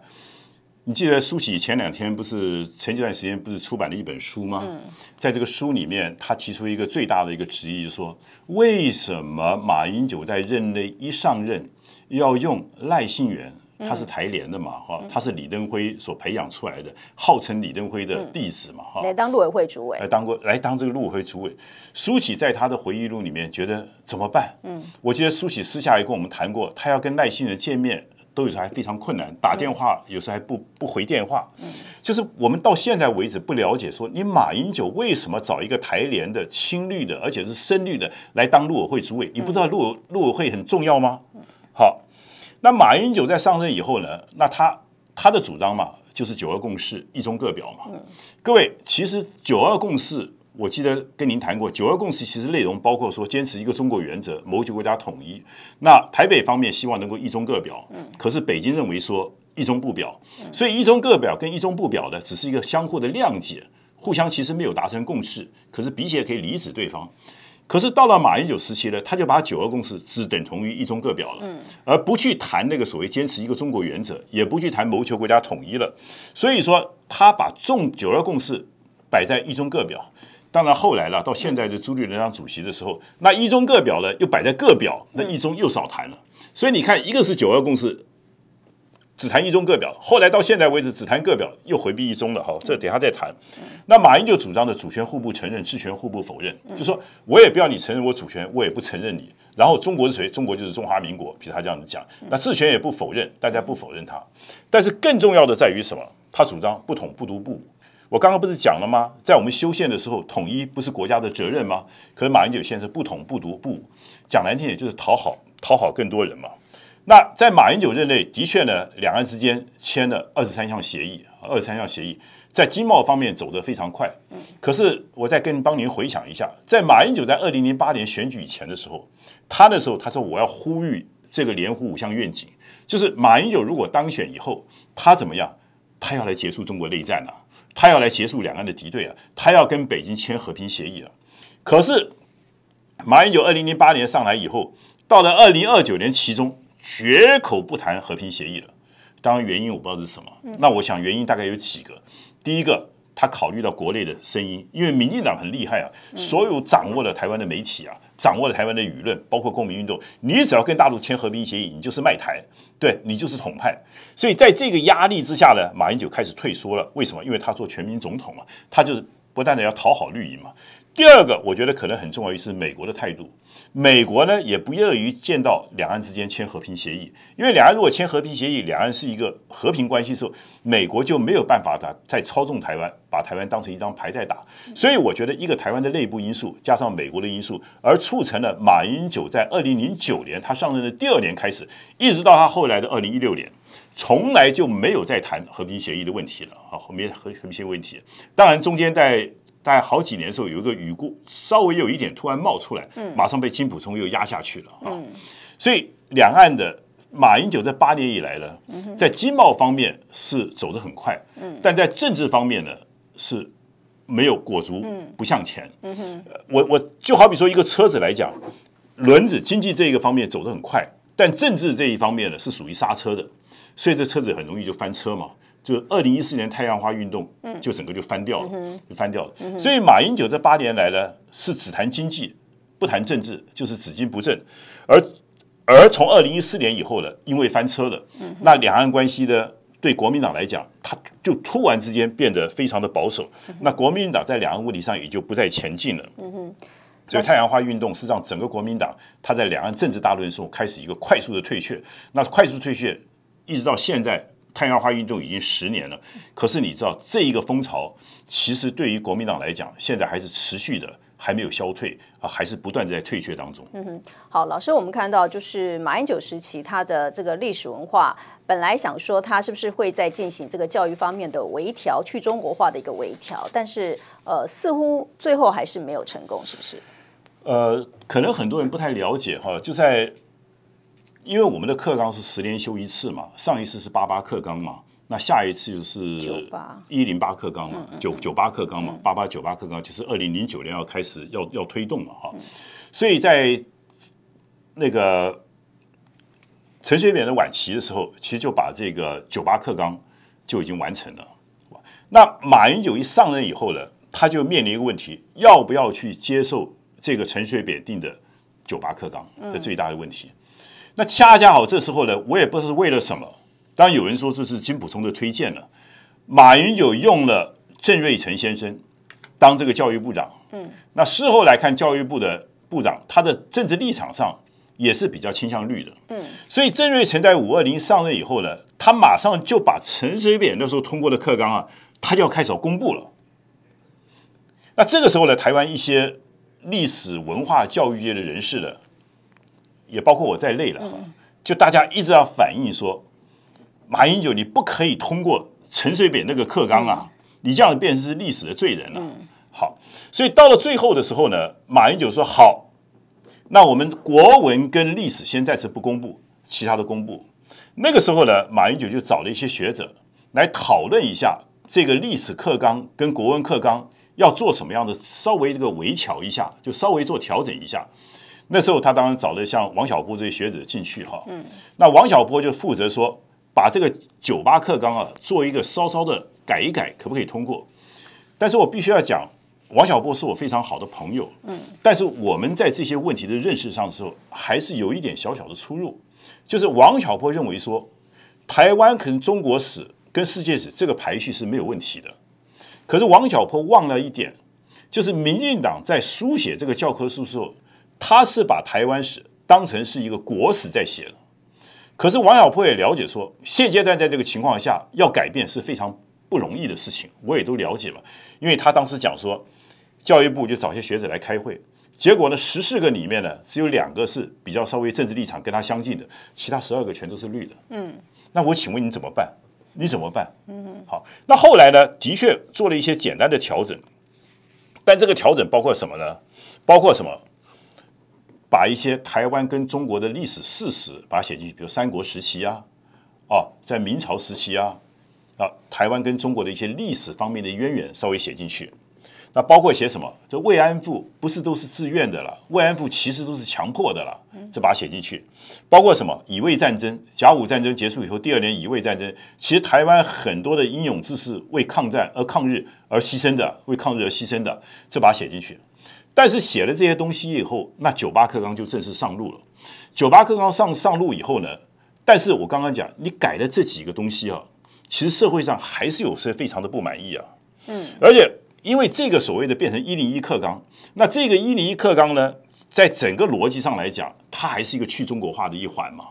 你记得苏起前两天不是前一段时间不是出版了一本书吗？在这个书里面，他提出一个最大的一个质疑，就是说为什么马英九在任内一上任。要用赖信元，他是台联的嘛哈，他是李登辉所培养出来的，号称李登辉的弟子嘛哈，来当陆委会主委，来当过来当这个陆委会主委。舒淇在他的回忆录里面觉得怎么办？嗯，我记得舒淇私下也跟我们谈过，他要跟赖信元见面，都有时候还非常困难，打电话有时候还不不回电话。嗯，就是我们到现在为止不了解，说你马英九为什么找一个台联的青绿的，而且是深绿的来当陆委会主委？你不知道路陆委会很重要吗？嗯。好，那马英九在上任以后呢，那他他的主张嘛，就是九二共识，一中各表嘛。嗯，各位，其实九二共识，我记得跟您谈过，九二共识其实内容包括说坚持一个中国原则，谋求国家统一。那台北方面希望能够一中各表，嗯，可是北京认为说一中不表，所以一中各表跟一中不表呢，只是一个相互的谅解，互相其实没有达成共识，可是彼此也可以理解对方。可是到了马英九时期呢，他就把九二共识只等同于一中各表了，而不去谈那个所谓坚持一个中国原则，也不去谈谋求国家统一了。所以说，他把重九二共识摆在一中各表。当然，后来了到现在的朱立伦当主席的时候，那一中各表呢又摆在各表，那一中又少谈了。所以你看，一个是九二共识。只谈一中各表，后来到现在为止，只谈各表又回避一中了。哈，这等下再谈。那马英就主张的主权互不承认，治权互不否认。就说我也不要你承认我主权，我也不承认你。然后中国是谁？中国就是中华民国，比如他这样子讲。那治权也不否认，大家不否认他。但是更重要的在于什么？他主张不统不独不武。我刚刚不是讲了吗？在我们修宪的时候，统一不是国家的责任吗？可是马英九先生不统不独不武，讲难听，也就是讨好，讨好更多人嘛。那在马英九任内，的确呢，两岸之间签了二十三项协议，二十三项协议在经贸方面走得非常快。可是，我再跟帮您回想一下，在马英九在二零零八年选举以前的时候，他的时候他说我要呼吁这个“连湖五项愿景”，就是马英九如果当选以后，他怎么样？他要来结束中国内战了，他要来结束两岸的敌对啊，他要跟北京签和平协议啊。可是，马英九二零零八年上来以后，到了二零二九年其中。绝口不谈和平协议了，当然原因我不知道是什么。那我想原因大概有几个。第一个，他考虑到国内的声音，因为民进党很厉害啊，所有掌握了台湾的媒体啊，掌握了台湾的舆论，包括公民运动，你只要跟大陆签和平协议，你就是卖台，对你就是统派。所以在这个压力之下呢，马英九开始退缩了。为什么？因为他做全民总统嘛，他就是不断的要讨好绿营嘛。第二个，我觉得可能很重要一是美国的态度。美国呢也不乐于见到两岸之间签和平协议，因为两岸如果签和平协议，两岸是一个和平关系的时候，美国就没有办法打在操纵台湾，把台湾当成一张牌在打。所以，我觉得一个台湾的内部因素加上美国的因素，而促成了马英九在二零零九年他上任的第二年开始，一直到他后来的二零一六年，从来就没有再谈和平协议的问题了啊，后面和平协些问题？当然，中间在。大概好几年时候，有一个雨过，稍微有一点突然冒出来，马上被金浦冲又压下去了啊。所以两岸的马英九在八年以来呢，在经贸方面是走得很快，但在政治方面呢是没有裹足不向前。我我就好比说一个车子来讲，轮子经济这个方面走得很快，但政治这一方面呢是属于刹车的，所以这车子很容易就翻车嘛。就二零一四年太阳花运动，就整个就翻掉了，就翻掉了。所以马英九这八年来呢，是只谈经济不谈政治，就是只进不政。而而从二零一四年以后呢，因为翻车了，那两岸关系呢，对国民党来讲，他就突然之间变得非常的保守。那国民党在两岸问题上也就不再前进了。所以太阳花运动是让整个国民党他在两岸政治大论述开始一个快速的退却。那快速退却一直到现在。太阳花运动已经十年了，可是你知道这一个风潮，其实对于国民党来讲，现在还是持续的，还没有消退啊，还是不断在退却当中。嗯哼，好，老师，我们看到就是马英九时期他的这个历史文化，本来想说他是不是会在进行这个教育方面的微调，去中国化的一个微调，但是呃，似乎最后还是没有成功，是不是？呃，可能很多人不太了解哈，就在。因为我们的课纲是十年修一次嘛，上一次是八八课纲嘛，那下一次就是一零八课纲嘛，九九八课纲嘛，八八九八课纲就是二零零九年要开始要要推动了哈，所以在那个陈水扁的晚期的时候，其实就把这个九八课纲就已经完成了。那马英九一上任以后呢，他就面临一个问题，要不要去接受这个陈水扁定的九八课纲的最大的问题？那恰恰好，这时候呢，我也不知道是为了什么。当然有人说这是金普聪的推荐了。马云就用了郑瑞成先生当这个教育部长。嗯。那事后来看，教育部的部长他的政治立场上也是比较倾向绿的。嗯。所以郑瑞成在五二零上任以后呢，他马上就把陈水扁那时候通过的课纲啊，他就要开始公布了。那这个时候呢，台湾一些历史文化教育界的人士呢，也包括我在内了，就大家一直要反映说，马英九你不可以通过陈水扁那个课纲啊，你这样子变成是历史的罪人了。好，所以到了最后的时候呢，马英九说好，那我们国文跟历史先暂时不公布，其他的公布。那个时候呢，马英九就找了一些学者来讨论一下这个历史课纲跟国文课纲要做什么样的，稍微这个微调一下，就稍微做调整一下。那时候他当然找了像王小波这些学者进去哈，嗯，那王小波就负责说把这个九八课纲啊做一个稍稍的改一改，可不可以通过？但是我必须要讲，王小波是我非常好的朋友，嗯，但是我们在这些问题的认识上的时候，还是有一点小小的出入。就是王小波认为说，台湾跟中国史跟世界史这个排序是没有问题的，可是王小波忘了一点，就是民进党在书写这个教科书时候。他是把台湾史当成是一个国史在写的，可是王小波也了解说，现阶段在这个情况下要改变是非常不容易的事情，我也都了解了。因为他当时讲说，教育部就找些学者来开会，结果呢，十四个里面呢，只有两个是比较稍微政治立场跟他相近的，其他十二个全都是绿的。嗯，那我请问你怎么办？你怎么办？嗯，好，那后来呢，的确做了一些简单的调整，但这个调整包括什么呢？包括什么？把一些台湾跟中国的历史事实把它写进去，比如三国时期啊，啊，在明朝时期啊，啊，台湾跟中国的一些历史方面的渊源稍微写进去。那包括写什么？这慰安妇不是都是自愿的了，慰安妇其实都是强迫的了，这把它写进去。包括什么？乙未战争，甲午战争结束以后第二年乙未战争，其实台湾很多的英勇志士为抗战而抗日而牺牲的，为抗日而牺牲的，这把它写进去。但是写了这些东西以后，那九八克刚就正式上路了。九八克刚上上路以后呢，但是我刚刚讲，你改了这几个东西啊，其实社会上还是有些非常的不满意啊。嗯，而且因为这个所谓的变成一零一克纲，那这个一零一克纲呢，在整个逻辑上来讲，它还是一个去中国化的一环嘛。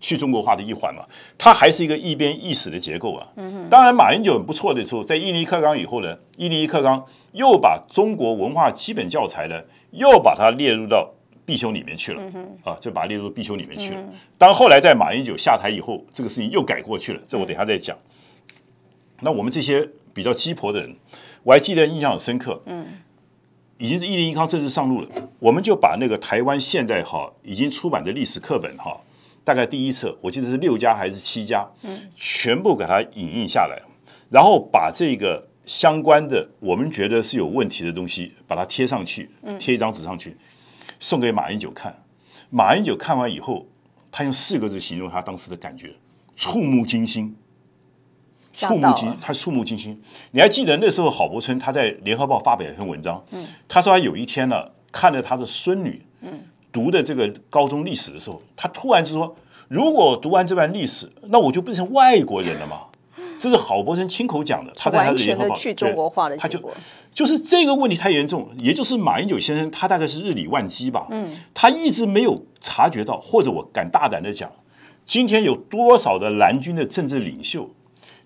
去中国化的一环嘛，它还是一个一边一史的结构啊。当然，马英九很不错的，候，在印尼克刚以后呢，印尼克刚又把中国文化基本教材呢，又把它列入到必修里面去了啊，就把它列入必修里面去了。当后来在马英九下台以后，这个事情又改过去了，这我等下再讲。那我们这些比较鸡婆的人，我还记得印象很深刻，嗯，已经是一零克刚正式上路了，我们就把那个台湾现在哈已经出版的历史课本哈。大概第一册，我记得是六家还是七家，嗯，全部给它影印下来，然后把这个相关的我们觉得是有问题的东西，把它贴上去，贴一张纸上去，送给马英九看。马英九看完以后，他用四个字形容他当时的感觉：触目惊心。触目惊，他触目惊心。你还记得那时候郝柏村他在《联合报》发表一篇文章，嗯，他说他有一天呢，看着他的孙女，嗯。读的这个高中历史的时候，他突然就说：“如果读完这段历史，那我就变成外国人了嘛。”这是郝博生亲口讲的。他在他的去中国化的他就就是这个问题太严重。也就是马英九先生，他大概是日理万机吧，他一直没有察觉到，或者我敢大胆的讲，今天有多少的蓝军的政治领袖，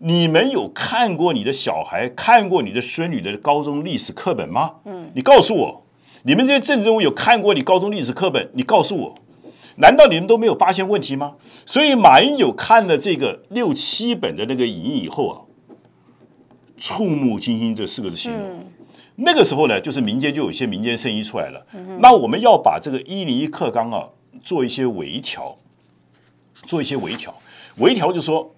你们有看过你的小孩看过你的孙女的高中历史课本吗？嗯，你告诉我。你们这些政治人物有看过你高中历史课本？你告诉我，难道你们都没有发现问题吗？所以马英九看了这个六七本的那个影印以后啊，触目惊心这四个字形容。那个时候呢，就是民间就有一些民间声音出来了。那我们要把这个一零一课纲啊做一些微调，做一些微调，微调就说。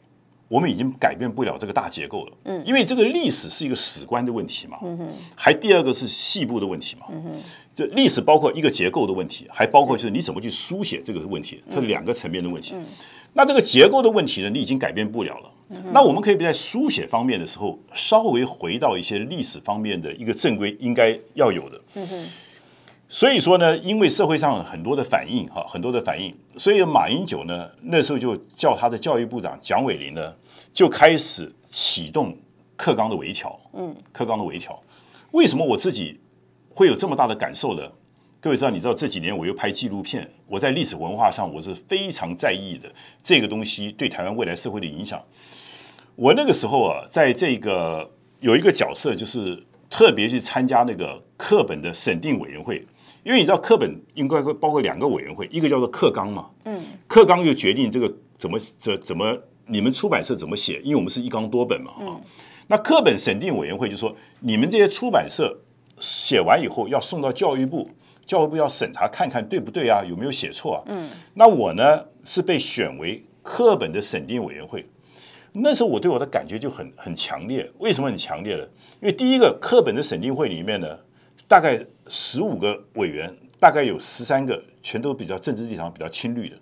我们已经改变不了这个大结构了，嗯，因为这个历史是一个史观的问题嘛，嗯哼，还第二个是细部的问题嘛，嗯哼，就历史包括一个结构的问题，还包括就是你怎么去书写这个问题，这两个层面的问题。嗯，那这个结构的问题呢，你已经改变不了了。那我们可以在书写方面的时候，稍微回到一些历史方面的一个正规应该要有的，嗯哼。所以说呢，因为社会上很多的反应哈，很多的反应，所以马英九呢那时候就叫他的教育部长蒋伟林呢。就开始启动课纲的微调，嗯，课纲的微调，为什么我自己会有这么大的感受呢？各位知道，你知道这几年我又拍纪录片，我在历史文化上我是非常在意的，这个东西对台湾未来社会的影响。我那个时候啊，在这个有一个角色，就是特别去参加那个课本的审定委员会，因为你知道课本应该会包括两个委员会，一个叫做课纲嘛，嗯，课纲就决定这个怎么怎怎么。你们出版社怎么写？因为我们是一纲多本嘛，哈。那课本审定委员会就说，你们这些出版社写完以后要送到教育部，教育部要审查看看对不对啊，有没有写错啊。嗯。那我呢是被选为课本的审定委员会，那时候我对我的感觉就很很强烈。为什么很强烈呢？因为第一个课本的审定会里面呢，大概十五个委员，大概有十三个全都比较政治立场比较亲绿的，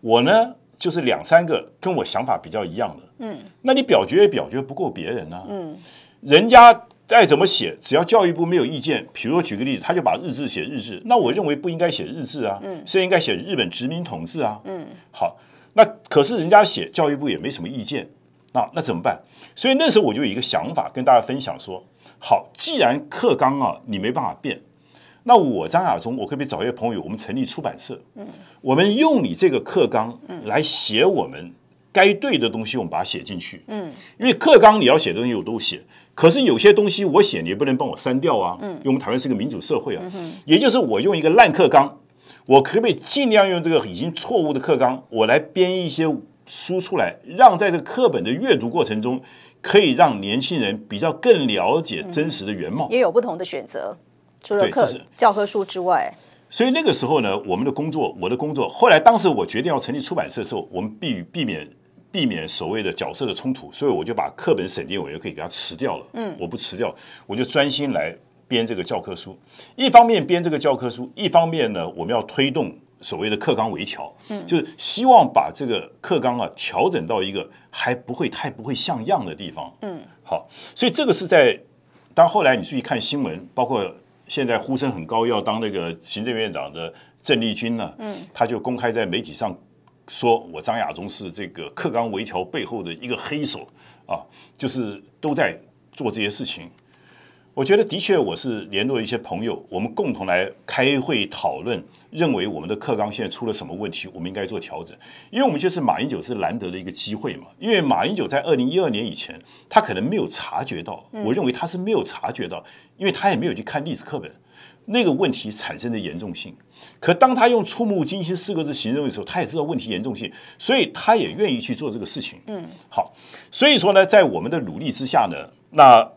我呢。就是两三个跟我想法比较一样的，嗯，那你表决也表决不过别人呢，嗯，人家再怎么写，只要教育部没有意见，比如举个例子，他就把日志写日志，那我认为不应该写日志啊，嗯，是应该写日本殖民统治啊，嗯，好，那可是人家写教育部也没什么意见，那那怎么办？所以那时候我就有一个想法跟大家分享说，好，既然课纲啊你没办法变。那我张亚中，我可不可以找一些朋友，我们成立出版社，嗯，我们用你这个课纲，来写我们该对的东西，我们把它写进去，嗯，因为课纲你要写的东西我都写，可是有些东西我写，你也不能帮我删掉啊，嗯，因为我们台湾是个民主社会啊，也就是我用一个烂课纲，我可不可以尽量用这个已经错误的课纲，我来编一些书出来，让在这个课本的阅读过程中，可以让年轻人比较更了解真实的原貌，也有不同的选择。除了课教科书之外，所以那个时候呢，我们的工作，我的工作，后来当时我决定要成立出版社的时候，我们避避免避免所谓的角色的冲突，所以我就把课本审定委员可以给它辞掉了。嗯，我不辞掉，我就专心来编这个教科书。一方面编这个教科书，一方面呢，我们要推动所谓的课纲微调，嗯，就是希望把这个课纲啊调整到一个还不会太不会像样的地方。嗯，好，所以这个是在，当后来你注意看新闻，包括。现在呼声很高，要当那个行政院长的郑丽君呢，他就公开在媒体上说，我张亚中是这个克刚微条背后的一个黑手啊，就是都在做这些事情。我觉得的确，我是联络一些朋友，我们共同来开会讨论，认为我们的课纲现在出了什么问题，我们应该做调整。因为我们就是马英九是难得的一个机会嘛，因为马英九在二零一二年以前，他可能没有察觉到，我认为他是没有察觉到，因为他也没有去看历史课本，那个问题产生的严重性。可当他用“触目惊心”四个字形容的时候，他也知道问题严重性，所以他也愿意去做这个事情。嗯，好，所以说呢，在我们的努力之下呢，那。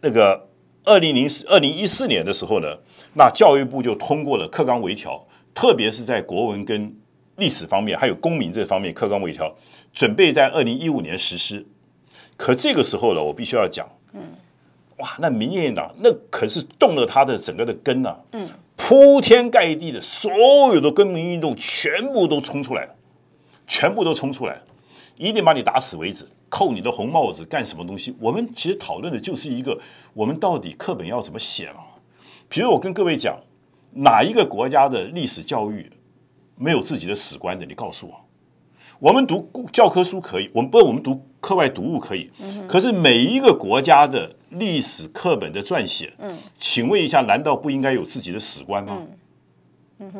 那个二零零四二零一四年的时候呢，那教育部就通过了课纲微调，特别是在国文跟历史方面，还有公民这方面课纲微调，准备在二零一五年实施。可这个时候呢，我必须要讲，嗯，哇，那民进党那可是动了他的整个的根呐，嗯，铺天盖地的所有的公民运动全部都冲出来全部都冲出来，一定把你打死为止。扣你的红帽子干什么东西？我们其实讨论的就是一个，我们到底课本要怎么写嘛？比如我跟各位讲，哪一个国家的历史教育没有自己的史观的？你告诉我，我们读教科书可以，我们不，我们读课外读物可以，可是每一个国家的历史课本的撰写，请问一下，难道不应该有自己的史观吗？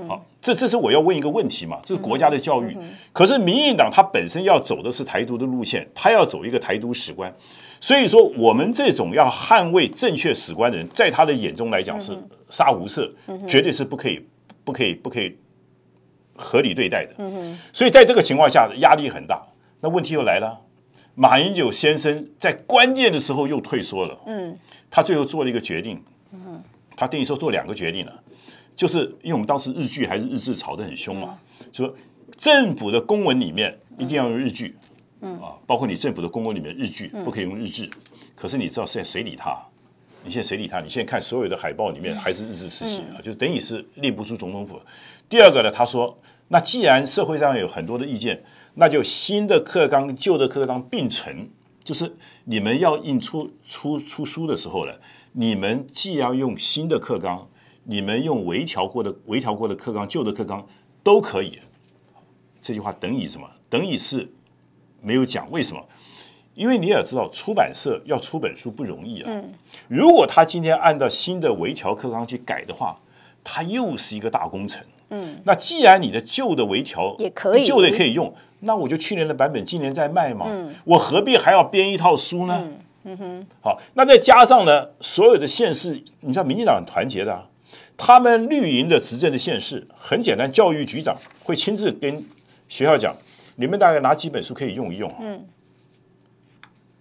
好，这这是我要问一个问题嘛？这是国家的教育，可是民进党他本身要走的是台独的路线，他要走一个台独史观，所以说我们这种要捍卫正确史观的人，在他的眼中来讲是杀无赦，绝对是不可以、不可以、不可以合理对待的。嗯。所以在这个情况下，压力很大。那问题又来了，马英九先生在关键的时候又退缩了。嗯，他最后做了一个决定。嗯，他等于说做两个决定了。就是因为我们当时日剧还是日志吵得很凶嘛，说政府的公文里面一定要用日剧，嗯啊，包括你政府的公文里面日剧不可以用日志，可是你知道现在谁理他？你现在谁理他？你现在看所有的海报里面还是日志书写啊，就等于是立不出总统府。第二个呢，他说，那既然社会上有很多的意见，那就新的课纲跟旧的课纲并存，就是你们要印出出出书的时候呢，你们既要用新的课纲。你们用微调过的、微调过的课纲、旧的课纲都可以，这句话等以什么？等以是没有讲为什么？因为你也知道，出版社要出本书不容易啊。嗯。如果他今天按照新的微调课纲去改的话，它又是一个大工程。嗯。那既然你的旧的微调也可以，旧的也可以用，那我就去年的版本今年再卖嘛。嗯。我何必还要编一套书呢？嗯哼。好，那再加上呢，所有的县市，你知道，民进党很团结的。他们绿营的执政的县市，很简单，教育局长会亲自跟学校讲，你们大概拿几本书可以用一用？嗯，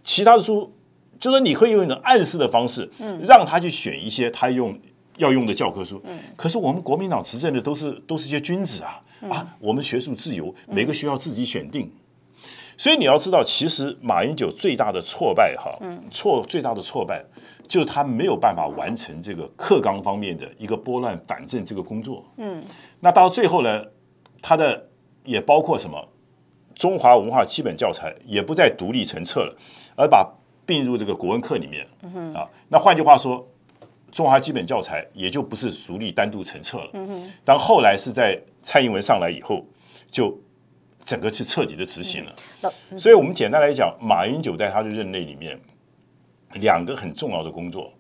其他的书，就是你可以用一种暗示的方式，嗯，让他去选一些他用要用的教科书。嗯，可是我们国民党执政的都是都是一些君子啊啊，我们学术自由，每个学校自己选定。所以你要知道，其实马英九最大的挫败哈，错最大的挫败。就是他没有办法完成这个课纲方面的一个拨乱反正这个工作。嗯，那到最后呢，他的也包括什么？中华文化基本教材也不再独立成册了，而把并入这个国文课里面。啊，那换句话说，中华基本教材也就不是独立单独成册了。嗯哼。后来是在蔡英文上来以后，就整个是彻底的执行了。所以，我们简单来讲，马英九在他的任内里面。两个很重要的工作，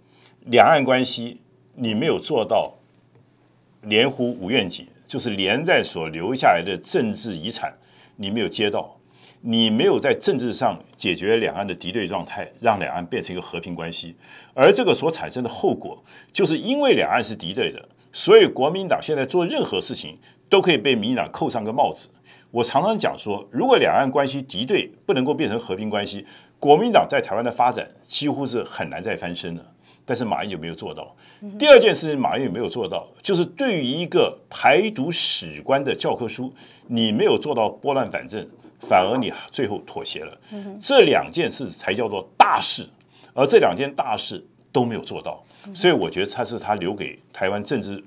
两岸关系你没有做到“连胡五愿景”，就是连在所留下来的政治遗产你没有接到，你没有在政治上解决两岸的敌对状态，让两岸变成一个和平关系。而这个所产生的后果，就是因为两岸是敌对的，所以国民党现在做任何事情都可以被民进党扣上个帽子。我常常讲说，如果两岸关系敌对不能够变成和平关系。国民党在台湾的发展几乎是很难再翻身了，但是马云就没有做到。第二件事情，马云没有做到，就是对于一个排独史观的教科书，你没有做到拨乱反正，反而你最后妥协了。这两件事才叫做大事，而这两件大事都没有做到，所以我觉得他是他留给台湾政治。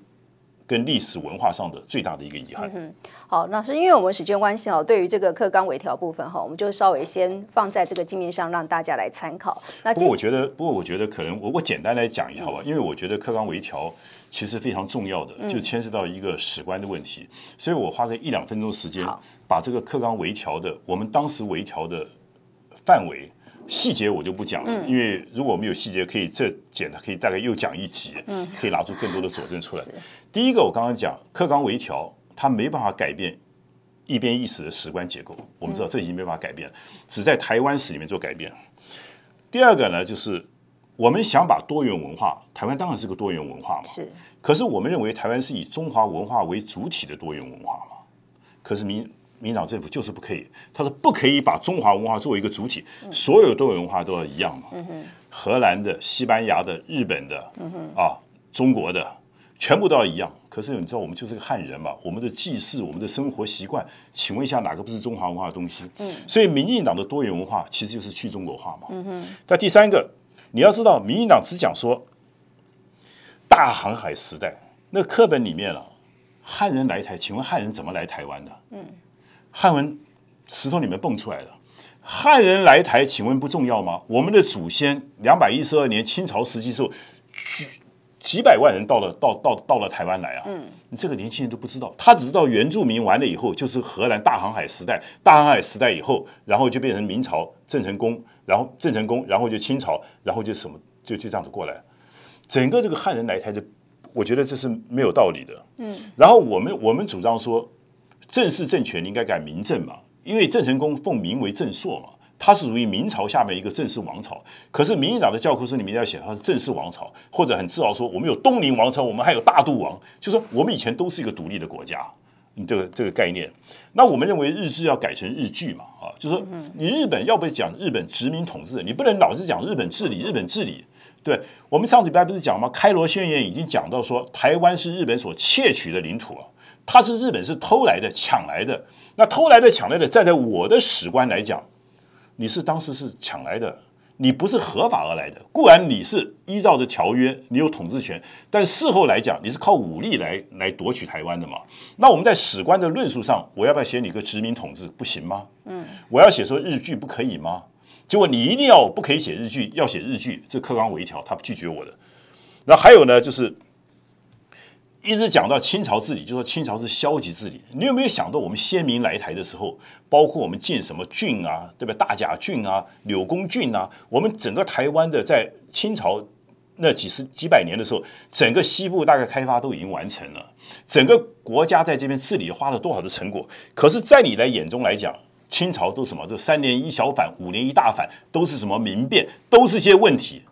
跟历史文化上的最大的一个遗憾。嗯好，那是因为我们时间关系哦，对于这个课纲微调部分哈，我们就稍微先放在这个镜面上让大家来参考。那不过我觉得，不过我觉得可能我我简单来讲一下好吧，因为我觉得课纲微调其实非常重要的，就牵涉到一个史观的问题，所以我花个一两分钟时间，把这个课纲微调的我们当时微调的范围细节我就不讲了，因为如果我们有细节，可以这简单可以大概又讲一集，嗯，可以拿出更多的佐证出来。第一个，我刚刚讲课纲微调，它没办法改变一边一史的史观结构。我们知道这已经没办法改变了，只在台湾史里面做改变。第二个呢，就是我们想把多元文化，台湾当然是个多元文化嘛。是。可是我们认为台湾是以中华文化为主体的多元文化嘛。可是民民党政府就是不可以，他说不可以把中华文化作为一个主体，所有多元文化都要一样嘛。嗯哼。荷兰的、西班牙的、日本的，嗯哼啊，中国的。全部都要一样，可是你知道我们就是个汉人嘛？我们的祭祀，我们的生活习惯，请问一下哪个不是中华文化的东西？嗯，所以民进党的多元文化其实就是去中国化嘛。嗯哼。那第三个，你要知道，民进党只讲说大航海时代，那课本里面了，汉人来台，请问汉人怎么来台湾的？嗯，汉文石头里面蹦出来的。汉人来台，请问不重要吗？我们的祖先两百一十二年清朝时期时候，几百万人到了，到到到了台湾来啊！嗯，你这个年轻人都不知道，他只知道原住民完了以后就是荷兰大航海时代，大航海时代以后，然后就变成明朝郑成功，然后郑成功，然后就清朝，然后就什么，就就这样子过来。整个这个汉人来台，就我觉得这是没有道理的。嗯，然后我们我们主张说，正式政权你应该改民政嘛，因为郑成功奉明为正朔嘛。它是属于明朝下面一个正式王朝，可是民进党的教科书里面要写它是正式王朝，或者很自豪说我们有东林王朝，我们还有大渡王，就说我们以前都是一个独立的国家，这个这个概念。那我们认为日志要改成日剧嘛，啊，就是你日本要不要讲日本殖民统治？你不能老是讲日本治理，日本治理。对我们上次拜不是讲吗？开罗宣言已经讲到说台湾是日本所窃取的领土啊，它是日本是偷来的、抢来的。那偷来的、抢来的，站在我的史观来讲。你是当时是抢来的，你不是合法而来的。固然你是依照着条约，你有统治权，但事后来讲，你是靠武力来来夺取台湾的嘛。那我们在史观的论述上，我要不要写你个殖民统治，不行吗？嗯，我要写说日据，不可以吗？结果你一定要不可以写日据，要写日据，这客观违条，他拒绝我的。那还有呢，就是。一直讲到清朝治理，就说清朝是消极治理。你有没有想到，我们先民来台的时候，包括我们建什么郡啊，对吧？大甲郡啊，柳公郡啊，我们整个台湾的在清朝那几十几百年的时候，整个西部大概开发都已经完成了。整个国家在这边治理花了多少的成果？可是，在你来眼中来讲，清朝都什么？都三年一小反，五年一大反，都是什么民变，都是些问题。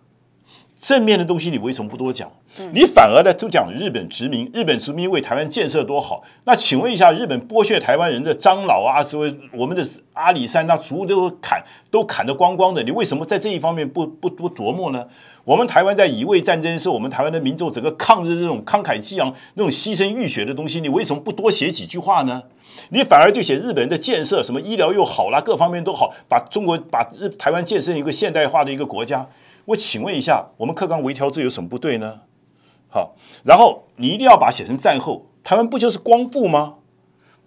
正面的东西，你为什么不多讲？你反而呢，都讲日本殖民，日本殖民为台湾建设多好？那请问一下，日本剥削台湾人的樟脑啊，所谓我们的阿里山那竹都砍都砍得光光的，你为什么在这一方面不不不琢磨呢？我们台湾在乙未战争，是我们台湾的民众整个抗日这种慷慨激昂、那种牺牲浴血的东西，你为什么不多写几句话呢？你反而就写日本人的建设，什么医疗又好啦，各方面都好，把中国把日台湾建设一个现代化的一个国家？我请问一下，我们客观微调这有什么不对呢？好，然后你一定要把写成战后，台湾不就是光复吗？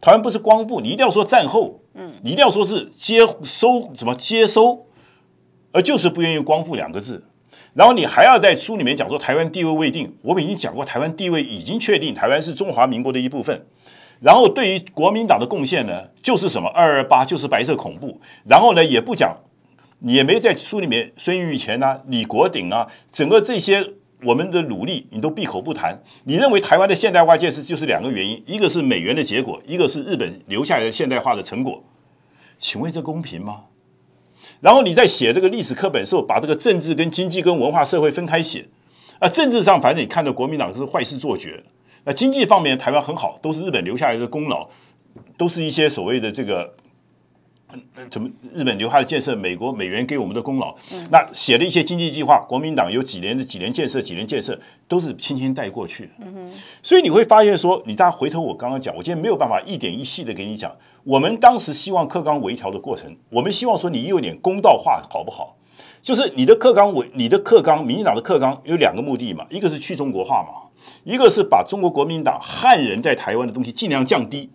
台湾不是光复，你一定要说战后，嗯，你一定要说是接收，怎么接收？而就是不愿意光复两个字。然后你还要在书里面讲说台湾地位未定，我们已经讲过，台湾地位已经确定，台湾是中华民国的一部分。然后对于国民党的贡献呢，就是什么二二八就是白色恐怖，然后呢也不讲，也没在书里面孙玉泉啊、李国鼎啊，整个这些。我们的努力你都闭口不谈，你认为台湾的现代化建设就是两个原因，一个是美元的结果，一个是日本留下来的现代化的成果，请问这公平吗？然后你在写这个历史课本时候，把这个政治跟经济跟文化社会分开写，啊，政治上反正你看到国民党是坏事做绝，那经济方面台湾很好，都是日本留下来的功劳，都是一些所谓的这个。怎么日本留下的建设，美国美元给我们的功劳，那写了一些经济计划，国民党有几年的几年建设，几年建设都是轻轻带过去。所以你会发现说，你大家回头我刚刚讲，我今天没有办法一点一细的给你讲，我们当时希望克刚微调的过程，我们希望说你有点公道话好不好？就是你的克纲维，你的克纲，民进党的克纲有两个目的嘛，一个是去中国化嘛，一个是把中国国民党汉人在台湾的东西尽量降低，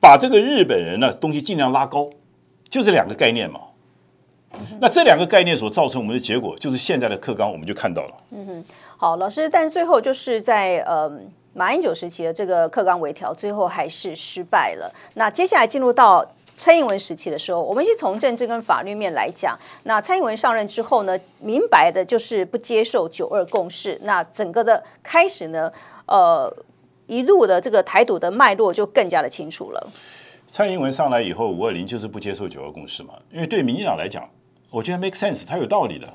把这个日本人呢东西尽量拉高。就是两个概念嘛，那这两个概念所造成我们的结果，就是现在的课纲我们就看到了。嗯哼，好，老师，但最后就是在呃马英九时期的这个课纲微调，最后还是失败了。那接下来进入到蔡英文时期的时候，我们先从政治跟法律面来讲。那蔡英文上任之后呢，明白的就是不接受九二共识，那整个的开始呢，呃，一路的这个台独的脉络就更加的清楚了。蔡英文上来以后，五二零就是不接受九二共识嘛，因为对民进党来讲，我觉得 make sense，它有道理的，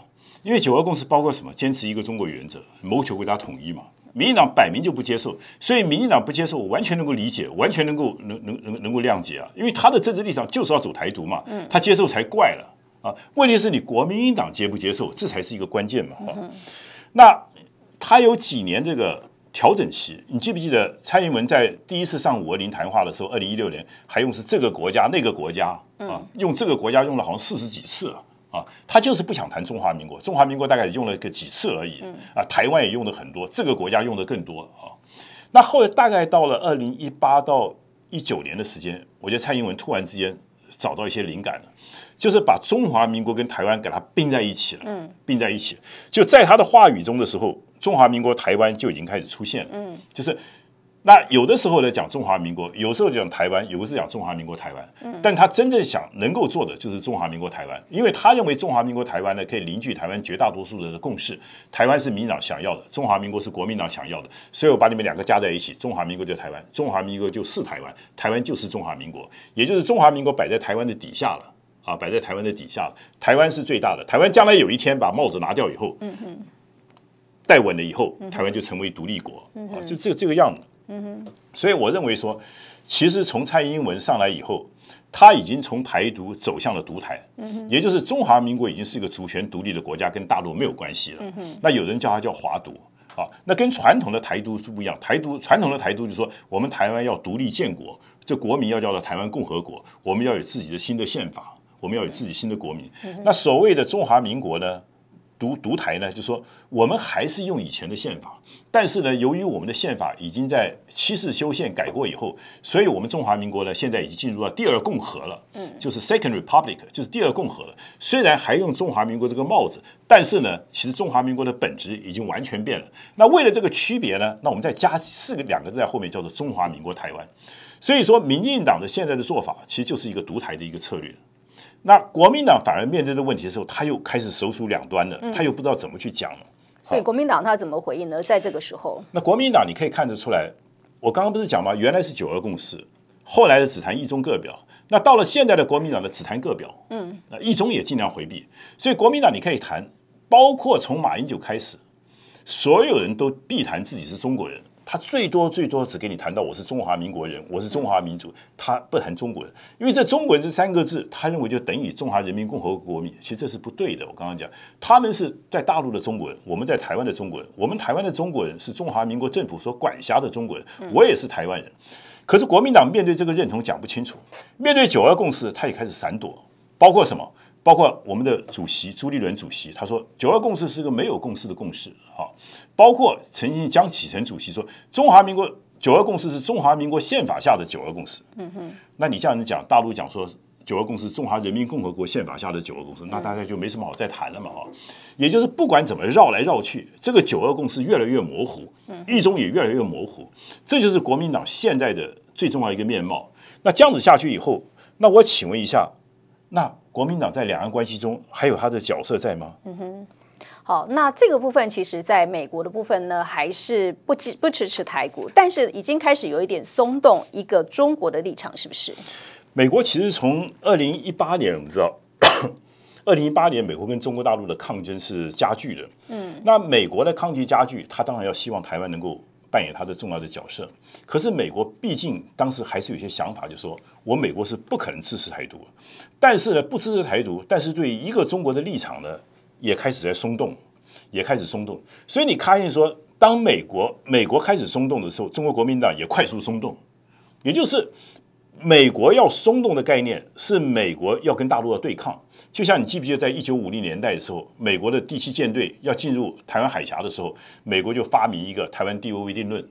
因为九二共识包括什么，坚持一个中国原则，谋求国家统一嘛。民进党摆明就不接受，所以民进党不接受，我完全能够理解，完全能够能能能能够谅解啊，因为他的政治立场就是要走台独嘛，他接受才怪了啊。问题是你国民党接不接受，这才是一个关键嘛。那他有几年这个？调整期，你记不记得蔡英文在第一次上五二零谈话的时候，二零一六年还用是这个国家那个国家啊，用这个国家用了好像四十几次了啊，他就是不想谈中华民国，中华民国大概用了个几次而已啊，台湾也用的很多，这个国家用的更多啊。那后来大概到了二零一八到一九年的时间，我觉得蔡英文突然之间。找到一些灵感了，就是把中华民国跟台湾给它并在一起了，嗯，并在一起，就在他的话语中的时候，中华民国台湾就已经开始出现了，嗯，就是。那有的时候呢讲中华民国，有时候就讲台湾，有的是讲中华民国台湾。但他真正想能够做的就是中华民国台湾，因为他认为中华民国台湾呢可以凝聚台湾绝大多数人的共识。台湾是民党想要的，中华民国是国民党想要的，所以我把你们两个加在一起，中华民国就台湾，中华民国就是台湾，台湾就是中华民国，也就是中华民国摆在台湾的底下了啊，摆在台湾的底下了。台湾是最大的，台湾将来有一天把帽子拿掉以后，嗯哼，戴稳了以后，台湾就成为独立国，啊，就这这个样子。所以我认为说，其实从蔡英文上来以后，他已经从台独走向了独台，嗯也就是中华民国已经是一个主权独立的国家，跟大陆没有关系了。嗯那有人叫他叫华独，啊，那跟传统的台独是不一样。台独传统的台独就说，我们台湾要独立建国，这国民要叫做台湾共和国，我们要有自己的新的宪法，我们要有自己新的国民。那所谓的中华民国呢？独独台呢，就说我们还是用以前的宪法，但是呢，由于我们的宪法已经在七次修宪改过以后，所以我们中华民国呢，现在已经进入了第二共和了，嗯，就是 Second Republic，就是第二共和。了。虽然还用中华民国这个帽子，但是呢，其实中华民国的本质已经完全变了。那为了这个区别呢，那我们再加四个两个字在后面，叫做中华民国台湾。所以说，民进党的现在的做法，其实就是一个独台的一个策略。那国民党反而面对的问题的时候，他又开始手鼠两端了，他又不知道怎么去讲了。所以国民党他怎么回应呢？在这个时候，那国民党你可以看得出来，我刚刚不是讲吗？原来是九二共识，后来的只谈一中各表，那到了现在的国民党的只谈各表，嗯，那一中也尽量回避。所以国民党你可以谈，包括从马英九开始，所有人都必谈自己是中国人。他最多最多只跟你谈到我是中华民国人，我是中华民族，他不谈中国人，因为这中国人这三个字，他认为就等于中华人民共和国民，其实这是不对的。我刚刚讲，他们是在大陆的中国人，我们在台湾的中国人，我们台湾的中国人是中华民国政府所管辖的中国人，我也是台湾人。可是国民党面对这个认同讲不清楚，面对九二共识，他也开始闪躲，包括什么？包括我们的主席朱立伦主席，他说九二共识是一个没有共识的共识，好。包括曾经江启臣主席说，中华民国九二共识是中华民国宪法下的九二共识。嗯哼，那你这样子讲，大陆讲说九二共识，中华人民共和国宪法下的九二共识，那大概就没什么好再谈了嘛，哈。也就是不管怎么绕来绕去，这个九二共识越来越模糊，一中也越来越模糊，这就是国民党现在的最重要一个面貌。那这样子下去以后，那我请问一下，那国民党在两岸关系中还有他的角色在吗？嗯哼。好，那这个部分其实在美国的部分呢，还是不支不支持台独，但是已经开始有一点松动，一个中国的立场是不是？美国其实从二零一八年我们知道，二零一八年美国跟中国大陆的抗争是加剧的。嗯，那美国的抗拒加剧，他当然要希望台湾能够扮演他的重要的角色。可是美国毕竟当时还是有些想法，就说我美国是不可能支持台独，但是呢不支持台独，但是对一个中国的立场呢？也开始在松动，也开始松动。所以你看见说，当美国美国开始松动的时候，中国国民党也快速松动。也就是美国要松动的概念，是美国要跟大陆要对抗。就像你记不记得，在一九五零年代的时候，美国的第七舰队要进入台湾海峡的时候，美国就发明一个“台湾地 o v 定论”。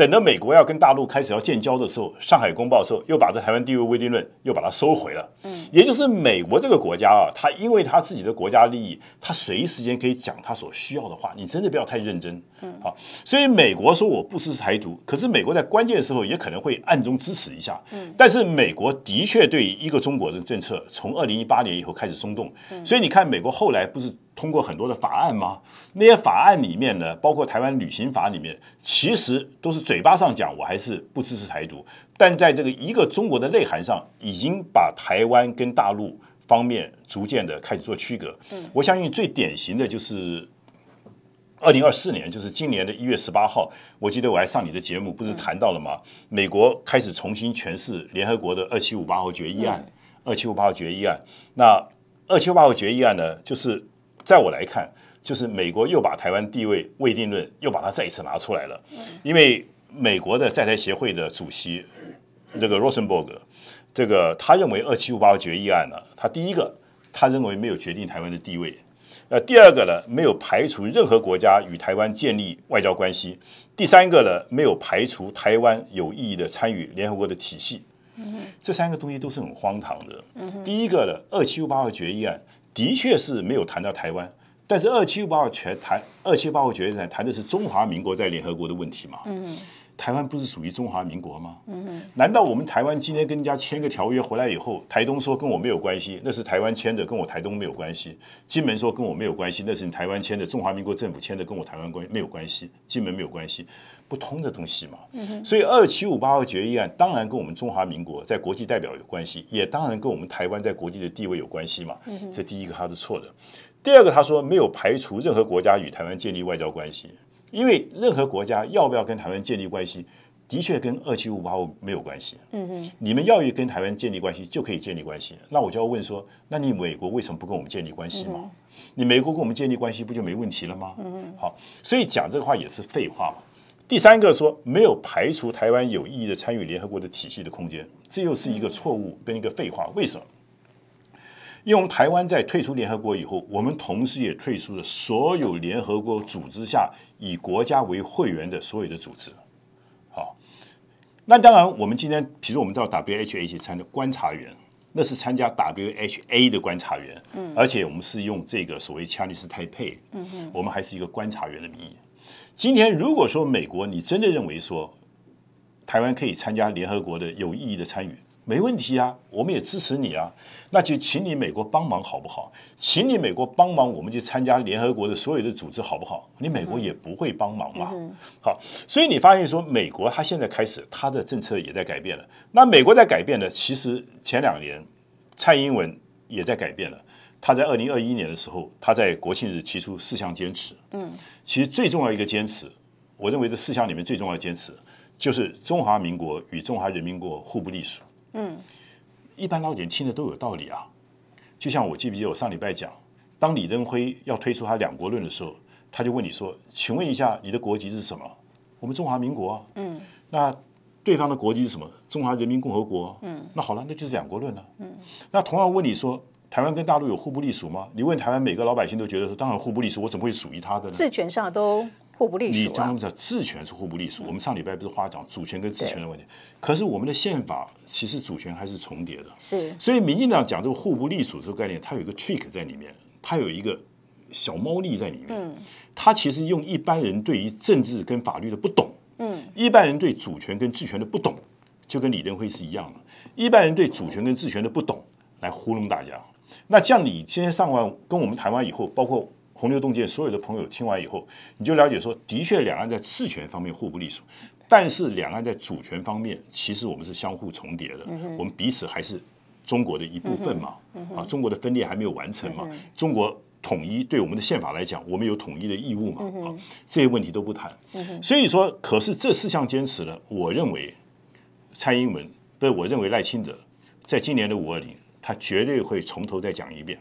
等到美国要跟大陆开始要建交的时候，上海公报的时候，又把这台湾地位未定论又把它收回了。嗯，也就是美国这个国家啊，它因为它自己的国家利益，它随时间可以讲它所需要的话，你真的不要太认真。嗯，好，所以美国说我不支持台独，可是美国在关键时候也可能会暗中支持一下。嗯，但是美国的确对一个中国的政策从二零一八年以后开始松动，所以你看美国后来不是。通过很多的法案吗？那些法案里面呢，包括台湾旅行法里面，其实都是嘴巴上讲，我还是不支持台独，但在这个一个中国的内涵上，已经把台湾跟大陆方面逐渐的开始做区隔。我相信最典型的就是二零二四年，就是今年的一月十八号，我记得我还上你的节目，不是谈到了吗？美国开始重新诠释联合国的二七五八号决议案，二七五八号决议案，那二七五八号决议案呢，就是。在我来看，就是美国又把台湾地位未定论又把它再一次拿出来了。因为美国的在台协会的主席，这个 Rosenberg，这个他认为二七五八决议案呢，他第一个他认为没有决定台湾的地位，呃，第二个呢没有排除任何国家与台湾建立外交关系，第三个呢没有排除台湾有意义的参与联合国的体系。这三个东西都是很荒唐的。第一个呢，二七五八号决议案。的确是没有谈到台湾，但是二七八号全谈二七八五决议案谈的是中华民国在联合国的问题嘛？嗯。台湾不是属于中华民国吗？难道我们台湾今天跟人家签个条约回来以后，台东说跟我没有关系，那是台湾签的，跟我台东没有关系；金门说跟我没有关系，那是你台湾签的，中华民国政府签的，跟我台湾关没有关系，金门没有关系，不通的东西嘛。所以二七五八号决议案当然跟我们中华民国在国际代表有关系，也当然跟我们台湾在国际的地位有关系嘛。这第一个他是错的。第二个他说没有排除任何国家与台湾建立外交关系。因为任何国家要不要跟台湾建立关系，的确跟二七五八五没有关系。嗯嗯，你们要欲跟台湾建立关系，就可以建立关系。那我就要问说，那你美国为什么不跟我们建立关系嘛？你美国跟我们建立关系不就没问题了吗？嗯嗯，好，所以讲这个话也是废话嘛。第三个说没有排除台湾有意义的参与联合国的体系的空间，这又是一个错误跟一个废话。为什么？因为台湾在退出联合国以后，我们同时也退出了所有联合国组织下以国家为会员的所有的组织。好，那当然，我们今天，比如我们知道 W H A 参的观察员，那是参加 W H A 的观察员，嗯，而且我们是用这个所谓“ Chinese 枪律师”配，嗯嗯，我们还是一个观察员的名义。今天如果说美国你真的认为说，台湾可以参加联合国的有意义的参与。没问题啊，我们也支持你啊，那就请你美国帮忙好不好？请你美国帮忙，我们就参加联合国的所有的组织好不好？你美国也不会帮忙嘛。好，所以你发现说，美国它现在开始它的政策也在改变了。那美国在改变的，其实前两年蔡英文也在改变了。他在二零二一年的时候，他在国庆日提出四项坚持。嗯，其实最重要一个坚持，我认为这四项里面最重要的坚持就是中华民国与中华人民国互不隶属。嗯，一般老点听的都有道理啊。就像我记不记我上礼拜讲，当李登辉要推出他两国论的时候，他就问你说：“请问一下，你的国籍是什么？我们中华民国。”嗯，那对方的国籍是什么？中华人民共和国。嗯，那好了，那就是两国论了。嗯，那同样问你说，台湾跟大陆有互不隶属吗？你问台湾每个老百姓都觉得说，当然互不隶属，我怎么会属于他的？呢？治权上都。互不隶属，你刚他们治权是互不隶属。我们上礼拜不是花讲主权跟治权的问题，可是我们的宪法其实主权还是重叠的。是，所以民进党讲这个互不隶属这个概念，它有一个 trick 在里面，它有一个小猫腻在里面。嗯，它其实用一般人对于政治跟法律的不懂，嗯，一般人对主权跟治权的不懂，就跟李登辉是一样的。一般人对主权跟治权的不懂，来糊弄大家。那像你今天上完跟我们台湾以后，包括。洪流洞见所有的朋友听完以后，你就了解说，的确两岸在治权方面互不隶属，但是两岸在主权方面，其实我们是相互重叠的。我们彼此还是中国的一部分嘛？啊，中国的分裂还没有完成嘛？中国统一对我们的宪法来讲，我们有统一的义务嘛？啊，这些问题都不谈。所以说，可是这四项坚持呢，我认为蔡英文，不是我认为赖清德，在今年的五二零，他绝对会从头再讲一遍。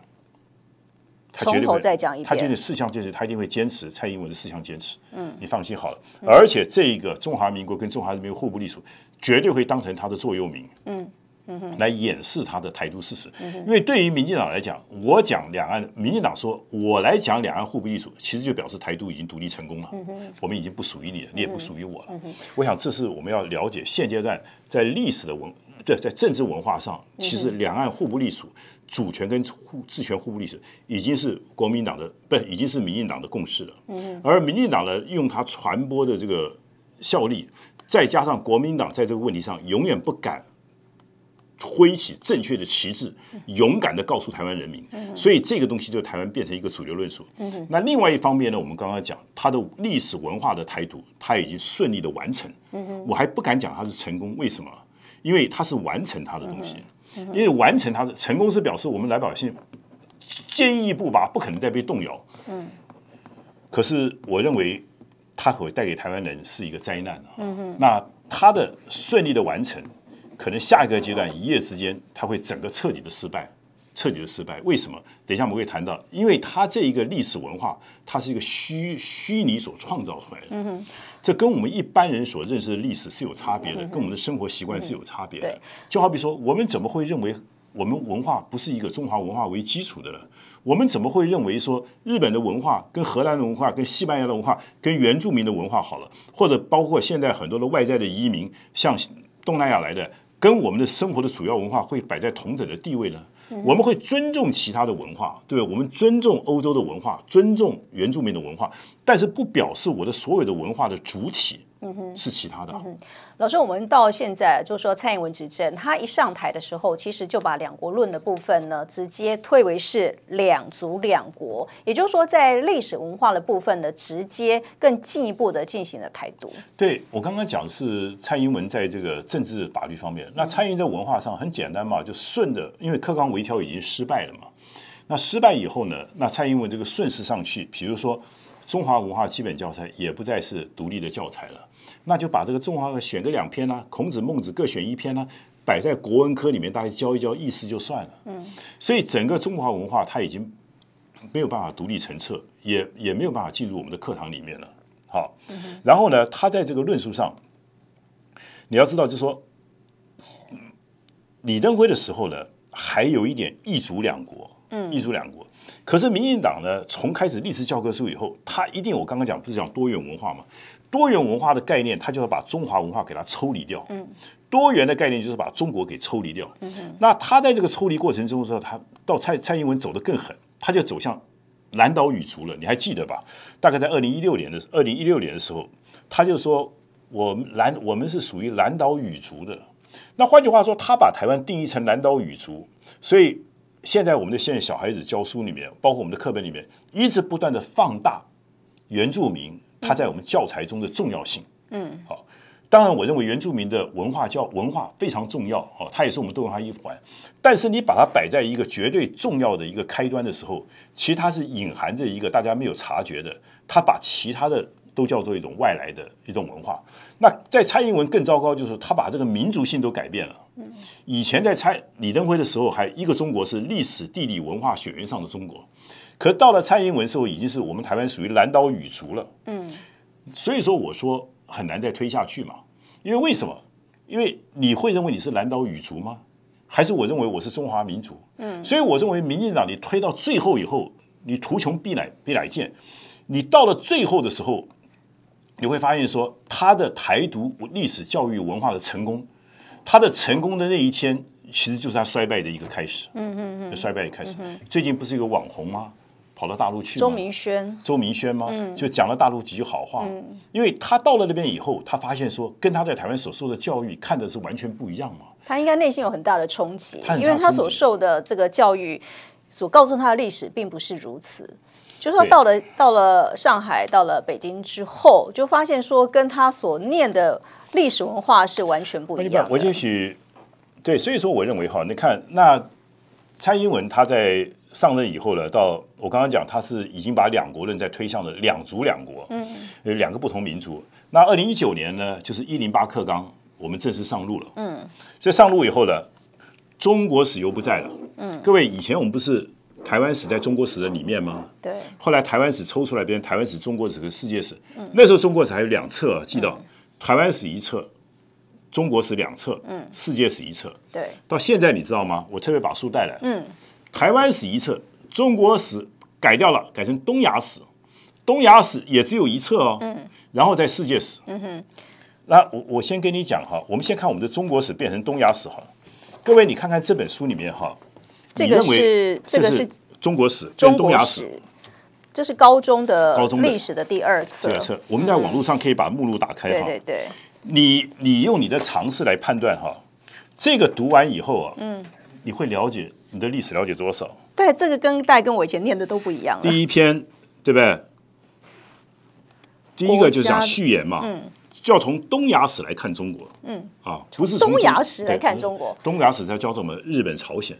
从头再讲一遍，他坚得四项，坚持他一定会坚持蔡英文的四项坚持。嗯，你放心好了。而且这个中华民国跟中华人民互不隶属，绝对会当成他的座右铭。嗯，来掩饰他的台独事实。因为对于民进党来讲，我讲两岸，民进党说我来讲两岸互不隶属，其实就表示台独已经独立成功了。我们已经不属于你了，你也不属于我了。我想，这是我们要了解现阶段在历史的文，对，在政治文化上，其实两岸互不隶属。主权跟互自权互不历史已经是国民党的不，已经是民进党的共识了。而民进党呢，用它传播的这个效力，再加上国民党在这个问题上永远不敢挥起正确的旗帜，勇敢的告诉台湾人民，所以这个东西就台湾变成一个主流论述。那另外一方面呢，我们刚刚讲它的历史文化的台独，它已经顺利的完成。我还不敢讲它是成功，为什么？因为它是完成它的东西。因为完成它的成功是表示我们老百姓坚毅不拔，不可能再被动摇。嗯，可是我认为它会带给台湾人是一个灾难。嗯那它的顺利的完成，可能下一个阶段一夜之间它会整个彻底的失败，彻底的失败。为什么？等一下我们会谈到，因为它这一个历史文化，它是一个虚虚拟所创造出来的。嗯哼。这跟我们一般人所认识的历史是有差别的，跟我们的生活习惯是有差别的。就好比说，我们怎么会认为我们文化不是一个中华文化为基础的呢？我们怎么会认为说日本的文化、跟荷兰的文化、跟西班牙的文化、跟原住民的文化好了，或者包括现在很多的外在的移民，像东南亚来的，跟我们的生活的主要文化会摆在同等的地位呢？我们会尊重其他的文化，对不对？我们尊重欧洲的文化，尊重原住民的文化，但是不表示我的所有的文化的主体。嗯哼，是其他的。嗯，老师，我们到现在就是说蔡英文执政，他一上台的时候，其实就把两国论的部分呢，直接推为是两族两国，也就是说，在历史文化的部分呢，直接更进一步的进行了 台独。对我刚刚讲是蔡英文在这个政治法律方面，那蔡英文在文化上很简单嘛，就顺着，因为克纲微调已经失败了嘛，那失败以后呢，那蔡英文这个顺势上去，比如说中华文化基本教材也不再是独立的教材了。那就把这个中华选个两篇呢，孔子、孟子各选一篇呢，摆在国文科里面，大家教一教意思就算了。嗯，所以整个中华文化它已经没有办法独立成册，也也没有办法进入我们的课堂里面了。好，然后呢，他在这个论述上，你要知道，就是说李登辉的时候呢，还有一点一族两国，嗯，异族两国。可是，民进党呢，从开始历史教科书以后，他一定我刚刚讲不是讲多元文化嘛？多元文化的概念，他就要把中华文化给它抽离掉。嗯，多元的概念就是把中国给抽离掉。嗯那他在这个抽离过程中时候，他到蔡蔡英文走得更狠，他就走向蓝岛语族了。你还记得吧？大概在二零一六年的二零一六年的时候，他就说我们蓝我们是属于蓝岛语族的。那换句话说，他把台湾定义成蓝岛语族，所以现在我们的现在小孩子教书里面，包括我们的课本里面，一直不断的放大原住民。它在我们教材中的重要性，嗯，好，当然，我认为原住民的文化教文化非常重要，哦，它也是我们多文化一环。但是你把它摆在一个绝对重要的一个开端的时候，其实它是隐含着一个大家没有察觉的，它把其他的都叫做一种外来的一种文化。那在蔡英文更糟糕，就是他把这个民族性都改变了。以前在蔡李登辉的时候，还一个中国是历史、地理、文化、血缘上的中国，可到了蔡英文时候，已经是我们台湾属于蓝岛语族了。嗯。所以说我说很难再推下去嘛，因为为什么？因为你会认为你是蓝岛羽族吗？还是我认为我是中华民族？嗯。所以我认为民进党你推到最后以后，你图穷匕来，匕来见。你到了最后的时候，你会发现说他的台独历史教育文化的成功，他的成功的那一天，其实就是他衰败的一个开始。嗯嗯嗯。衰败开始。最近不是一个网红吗？跑到大陆去，周明轩，周明轩吗？就讲了大陆几句好话。因为他到了那边以后，他发现说，跟他在台湾所受的教育看的是完全不一样嘛。他应该内心有很大的冲击，因为他所受的这个教育所告诉他的历史并不是如此。就是说，到了到了上海，到了北京之后，就发现说，跟他所念的历史文化是完全不一样。我也许，对，所以说我认为哈，你看那蔡英文他在。上任以后呢，到我刚刚讲，他是已经把两国论在推向了两族两国，嗯，呃，两个不同民族。那二零一九年呢，就是一零八克刚，我们正式上路了，嗯。以上路以后呢，中国史又不在了，嗯。各位，以前我们不是台湾史在中国史的里面吗？对。后来台湾史抽出来，变台湾史、中国史和世界史。嗯。那时候中国史还有两册，记得台湾史一册，中国史两册，嗯，世界史一册，对。到现在你知道吗？我特别把书带来，嗯。台湾史一册，中国史改掉了，改成东亚史，东亚史也只有一册哦。嗯。然后在世界史。嗯哼。那我我先跟你讲哈，我们先看我们的中国史变成东亚史好了。各位，你看看这本书里面哈。这个是这个是中国史跟东亚史。这是高中的高中历史的第二次。第二次，我们在网络上可以把目录打开。对对对。你你用你的常识来判断哈，这个读完以后啊，嗯，你会了解。你的历史了解多少？对，这个跟大家跟我以前念的都不一样了。第一篇，对不对？第一个就讲序言嘛，嗯，叫从东亚史来看中国，嗯，啊，不是东亚史来看中国，东亚史在叫做什么？日本、朝鲜，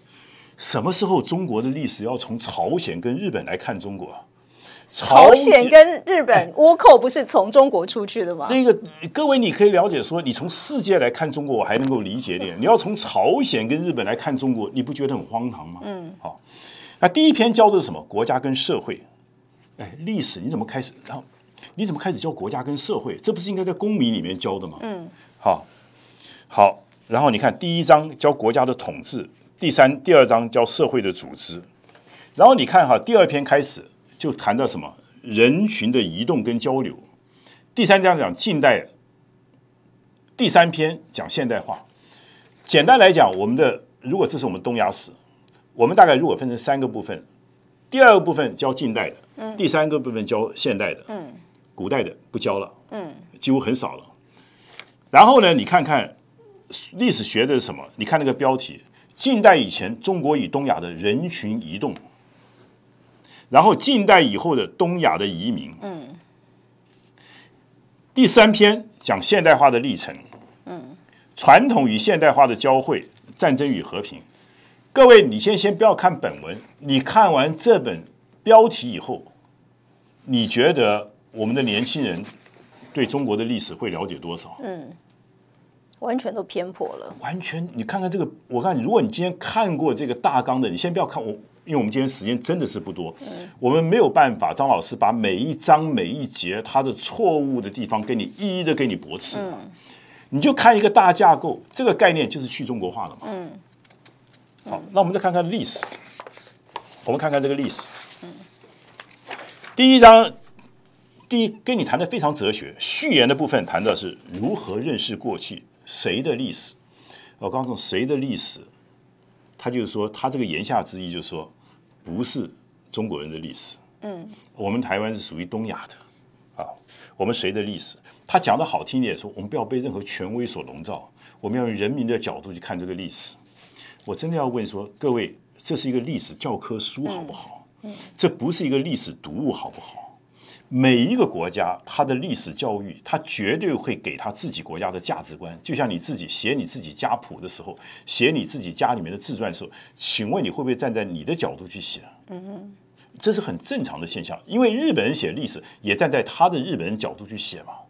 什么时候中国的历史要从朝鲜跟日本来看中国？朝鲜跟日本倭寇不是从中国出去的吗？那个各位，你可以了解说，你从世界来看中国，我还能够理解点。你要从朝鲜跟日本来看中国，你不觉得很荒唐吗？嗯，好。那第一篇教的是什么？国家跟社会。哎，历史你怎么开始？然后你怎么开始教国家跟社会？这不是应该在公民里面教的吗？嗯，好，好。然后你看，第一章教国家的统治，第三、第二章教社会的组织。然后你看哈，第二篇开始。就谈到什么人群的移动跟交流。第三章讲近代，第三篇讲现代化。简单来讲，我们的如果这是我们东亚史，我们大概如果分成三个部分，第二个部分教近代的，第三个部分教现代的，古代的不教了，几乎很少了。然后呢，你看看历史学的是什么？你看那个标题：近代以前中国与东亚的人群移动。然后近代以后的东亚的移民，嗯，第三篇讲现代化的历程，嗯，传统与现代化的交汇，战争与和平。各位，你先先不要看本文，你看完这本标题以后，你觉得我们的年轻人对中国的历史会了解多少？嗯，完全都偏颇了。完全，你看看这个，我看如果你今天看过这个大纲的，你先不要看我。因为我们今天时间真的是不多，我们没有办法，张老师把每一章每一节他的错误的地方给你一一的给你驳斥，你就看一个大架构，这个概念就是去中国化了嘛。好，那我们再看看历史，我们看看这个历史。第一章，第一跟你谈的非常哲学，序言的部分谈的是如何认识过去谁的历史。我告诉谁的历史。他就是说，他这个言下之意就是说，不是中国人的历史。嗯，我们台湾是属于东亚的，啊，我们谁的历史？他讲的好听一点说，我们不要被任何权威所笼罩，我们要用人民的角度去看这个历史。我真的要问说，各位，这是一个历史教科书好不好？嗯，这不是一个历史读物好不好？每一个国家，它的历史教育，它绝对会给它自己国家的价值观。就像你自己写你自己家谱的时候，写你自己家里面的自传的时候，请问你会不会站在你的角度去写？嗯嗯，这是很正常的现象，因为日本人写历史也站在他的日本人角度去写嘛。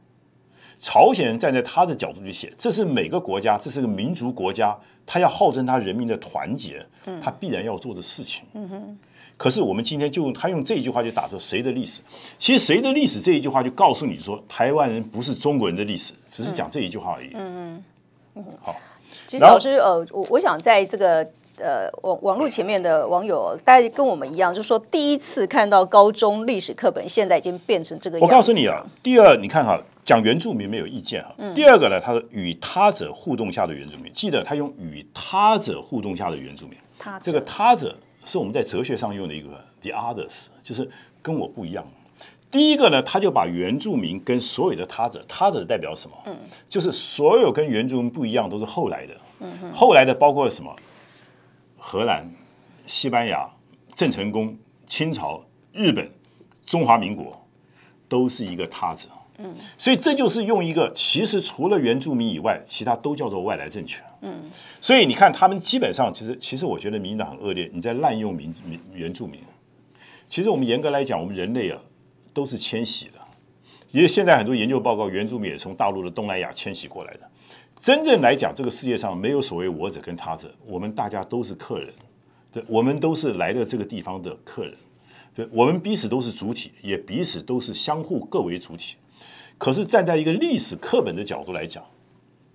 朝鲜人站在他的角度去写，这是每个国家，这是个民族国家，他要号称他人民的团结，他必然要做的事情。嗯哼。可是我们今天就用他用这一句话就打出谁的历史？其实谁的历史这一句话就告诉你说，台湾人不是中国人的历史，只是讲这一句话而已。嗯嗯好，其实老师呃，我我想在这个呃网网络前面的网友，大家跟我们一样，就是说第一次看到高中历史课本，现在已经变成这个。我告诉你啊，第二你看哈。讲原住民没有意见哈。第二个呢，他是与他者互动下的原住民。记得他用与他者互动下的原住民。他这个他者是我们在哲学上用的一个 the others，就是跟我不一样。第一个呢，他就把原住民跟所有的他者，他者代表什么？就是所有跟原住民不一样都是后来的。后来的包括什么？荷兰、西班牙、郑成功、清朝、日本、中华民国，都是一个他者。嗯，所以这就是用一个，其实除了原住民以外，其他都叫做外来政权。嗯，所以你看，他们基本上其实，其实我觉得民进党很恶劣，你在滥用民民原住民。其实我们严格来讲，我们人类啊都是迁徙的，因为现在很多研究报告，原住民也从大陆的东南亚迁徙过来的。真正来讲，这个世界上没有所谓我者跟他者，我们大家都是客人，对，我们都是来的这个地方的客人，对，我们彼此都是主体，也彼此都是相互各为主体。可是站在一个历史课本的角度来讲，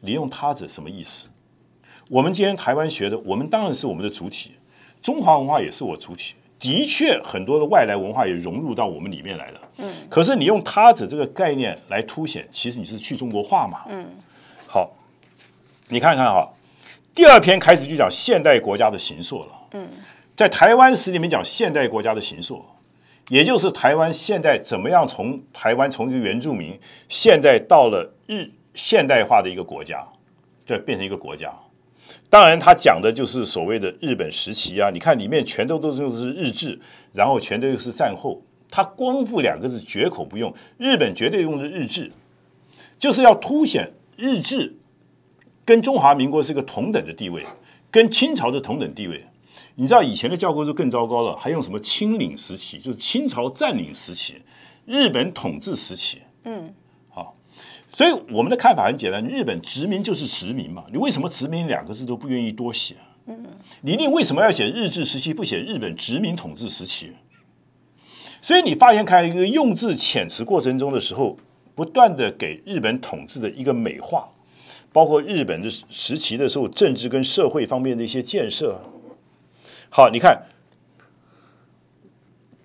你用他者什么意思？我们今天台湾学的，我们当然是我们的主体，中华文化也是我主体。的确，很多的外来文化也融入到我们里面来了。嗯。可是你用他者这个概念来凸显，其实你是去中国化嘛？嗯。好，你看看哈，第二篇开始就讲现代国家的形塑了。嗯。在台湾史里面讲现代国家的形塑。也就是台湾现在怎么样从台湾从一个原住民，现在到了日现代化的一个国家，这变成一个国家。当然他讲的就是所谓的日本时期啊，你看里面全都都是日治，然后全都又是战后，他光复两个字绝口不用，日本绝对用的日治，就是要凸显日治跟中华民国是一个同等的地位，跟清朝的同等地位。你知道以前的教科书更糟糕了，还用什么清领时期，就是清朝占领时期，日本统治时期，嗯，好，所以我们的看法很简单，日本殖民就是殖民嘛，你为什么殖民两个字都不愿意多写？嗯，李立为什么要写日治时期，不写日本殖民统治时期？所以你发现，看一个用字遣词过程中的时候，不断的给日本统治的一个美化，包括日本的时期的时候，政治跟社会方面的一些建设。好，你看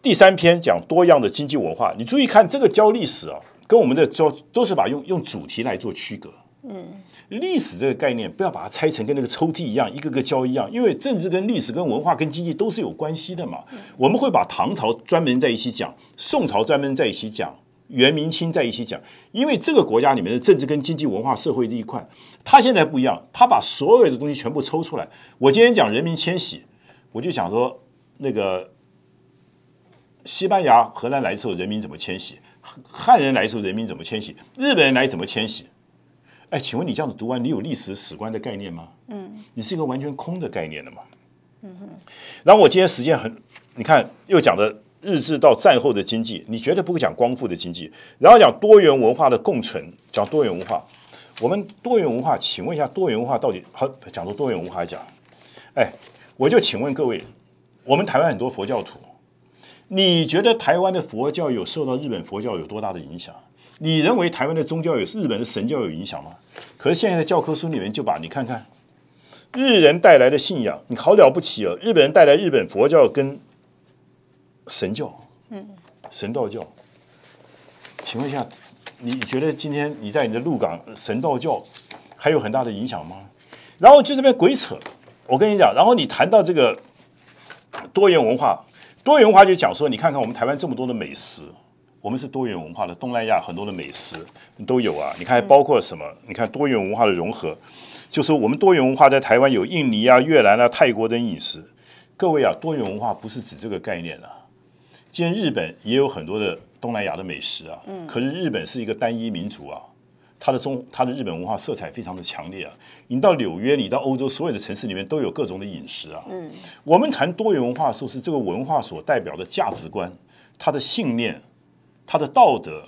第三篇讲多样的经济文化，你注意看这个教历史啊，跟我们的教都是把用用主题来做区隔。嗯，历史这个概念不要把它拆成跟那个抽屉一样，一个个教一样，因为政治跟历史跟文化跟经济都是有关系的嘛。我们会把唐朝专门在一起讲，宋朝专门在一起讲，元明清在一起讲，因为这个国家里面的政治跟经济文化社会这一块，它现在不一样，它把所有的东西全部抽出来。我今天讲人民迁徙。我就想说，那个西班牙、荷兰来时候，人民怎么迁徙？汉人来时候，人民怎么迁徙？日本人来怎么迁徙？哎，请问你这样子读完，你有历史史观的概念吗？嗯，你是一个完全空的概念了嘛？嗯哼。然后我今天时间很，你看又讲的日治到战后的经济，你绝对不会讲光复的经济，然后讲多元文化的共存，讲多元文化。我们多元文化，请问一下，多元文化到底？好，讲到多元文化来讲，哎。我就请问各位，我们台湾很多佛教徒，你觉得台湾的佛教有受到日本佛教有多大的影响？你认为台湾的宗教有日本的神教有影响吗？可是现在的教科书里面就把你看看，日人带来的信仰，你好了不起哦！日本人带来日本佛教跟神教，嗯，神道教。请问一下，你觉得今天你在你的鹿港神道教还有很大的影响吗？然后就这边鬼扯。我跟你讲，然后你谈到这个多元文化，多元文化就讲说，你看看我们台湾这么多的美食，我们是多元文化的，东南亚很多的美食都有啊。你看，包括什么？你看多元文化的融合，就是我们多元文化在台湾有印尼啊、越南啊、泰国等饮食。各位啊，多元文化不是指这个概念啊。今天日本也有很多的东南亚的美食啊，可是日本是一个单一民族啊。它的中，它的日本文化色彩非常的强烈啊！你到纽约，你到欧洲，所有的城市里面都有各种的饮食啊。嗯。我们谈多元文化，是不是这个文化所代表的价值观、它的信念、它的道德，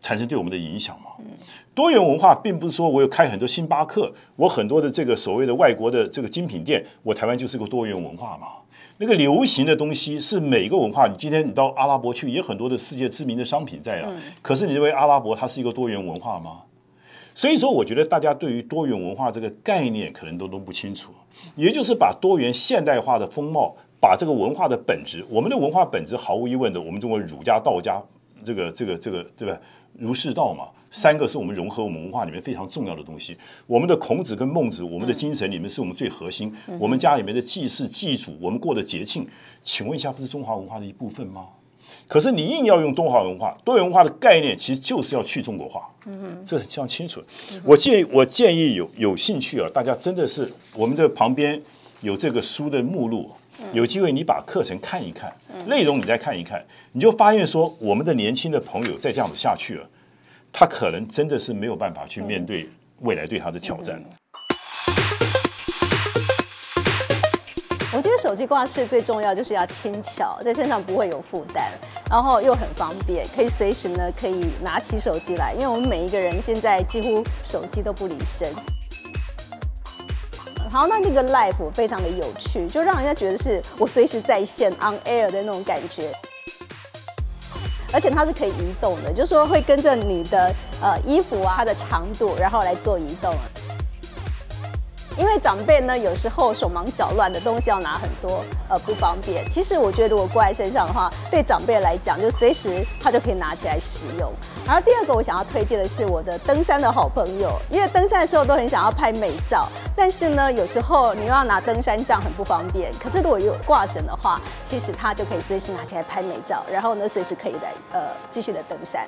产生对我们的影响嘛？嗯。多元文化并不是说我有开很多星巴克，我很多的这个所谓的外国的这个精品店，我台湾就是个多元文化嘛？那个流行的东西是每个文化。你今天你到阿拉伯去，也很多的世界知名的商品在啊。可是你认为阿拉伯它是一个多元文化吗？所以说，我觉得大家对于多元文化这个概念可能都弄不清楚，也就是把多元现代化的风貌，把这个文化的本质，我们的文化本质毫无疑问的，我们中国儒家、道家，这个、这个、这个，对吧？儒释道嘛，三个是我们融合我们文化里面非常重要的东西。我们的孔子跟孟子，我们的精神里面是我们最核心。我们家里面的祭祀、祭祖，我们过的节庆，请问一下，不是中华文化的一部分吗？可是你硬要用多元化，多元文化的概念，其实就是要去中国化。嗯嗯，这常清楚。我建议，我建议有有兴趣啊，大家真的是我们的旁边有这个书的目录，有机会你把课程看一看，内容你再看一看，你就发现说我们的年轻的朋友再这样子下去了，他可能真的是没有办法去面对未来对他的挑战。我觉得手机挂饰最重要就是要轻巧，在身上不会有负担。然后又很方便，可以随时呢，可以拿起手机来，因为我们每一个人现在几乎手机都不离身。好，那这个 Live 非常的有趣，就让人家觉得是我随时在线 on air 的那种感觉，而且它是可以移动的，就是说会跟着你的呃衣服啊，它的长度，然后来做移动。因为长辈呢，有时候手忙脚乱的东西要拿很多，呃，不方便。其实我觉得如果挂在身上的话，对长辈来讲，就随时他就可以拿起来使用。而第二个我想要推荐的是我的登山的好朋友，因为登山的时候都很想要拍美照，但是呢，有时候你又要拿登山杖很不方便。可是如果有挂绳的话，其实他就可以随时拿起来拍美照，然后呢，随时可以来呃继续的登山。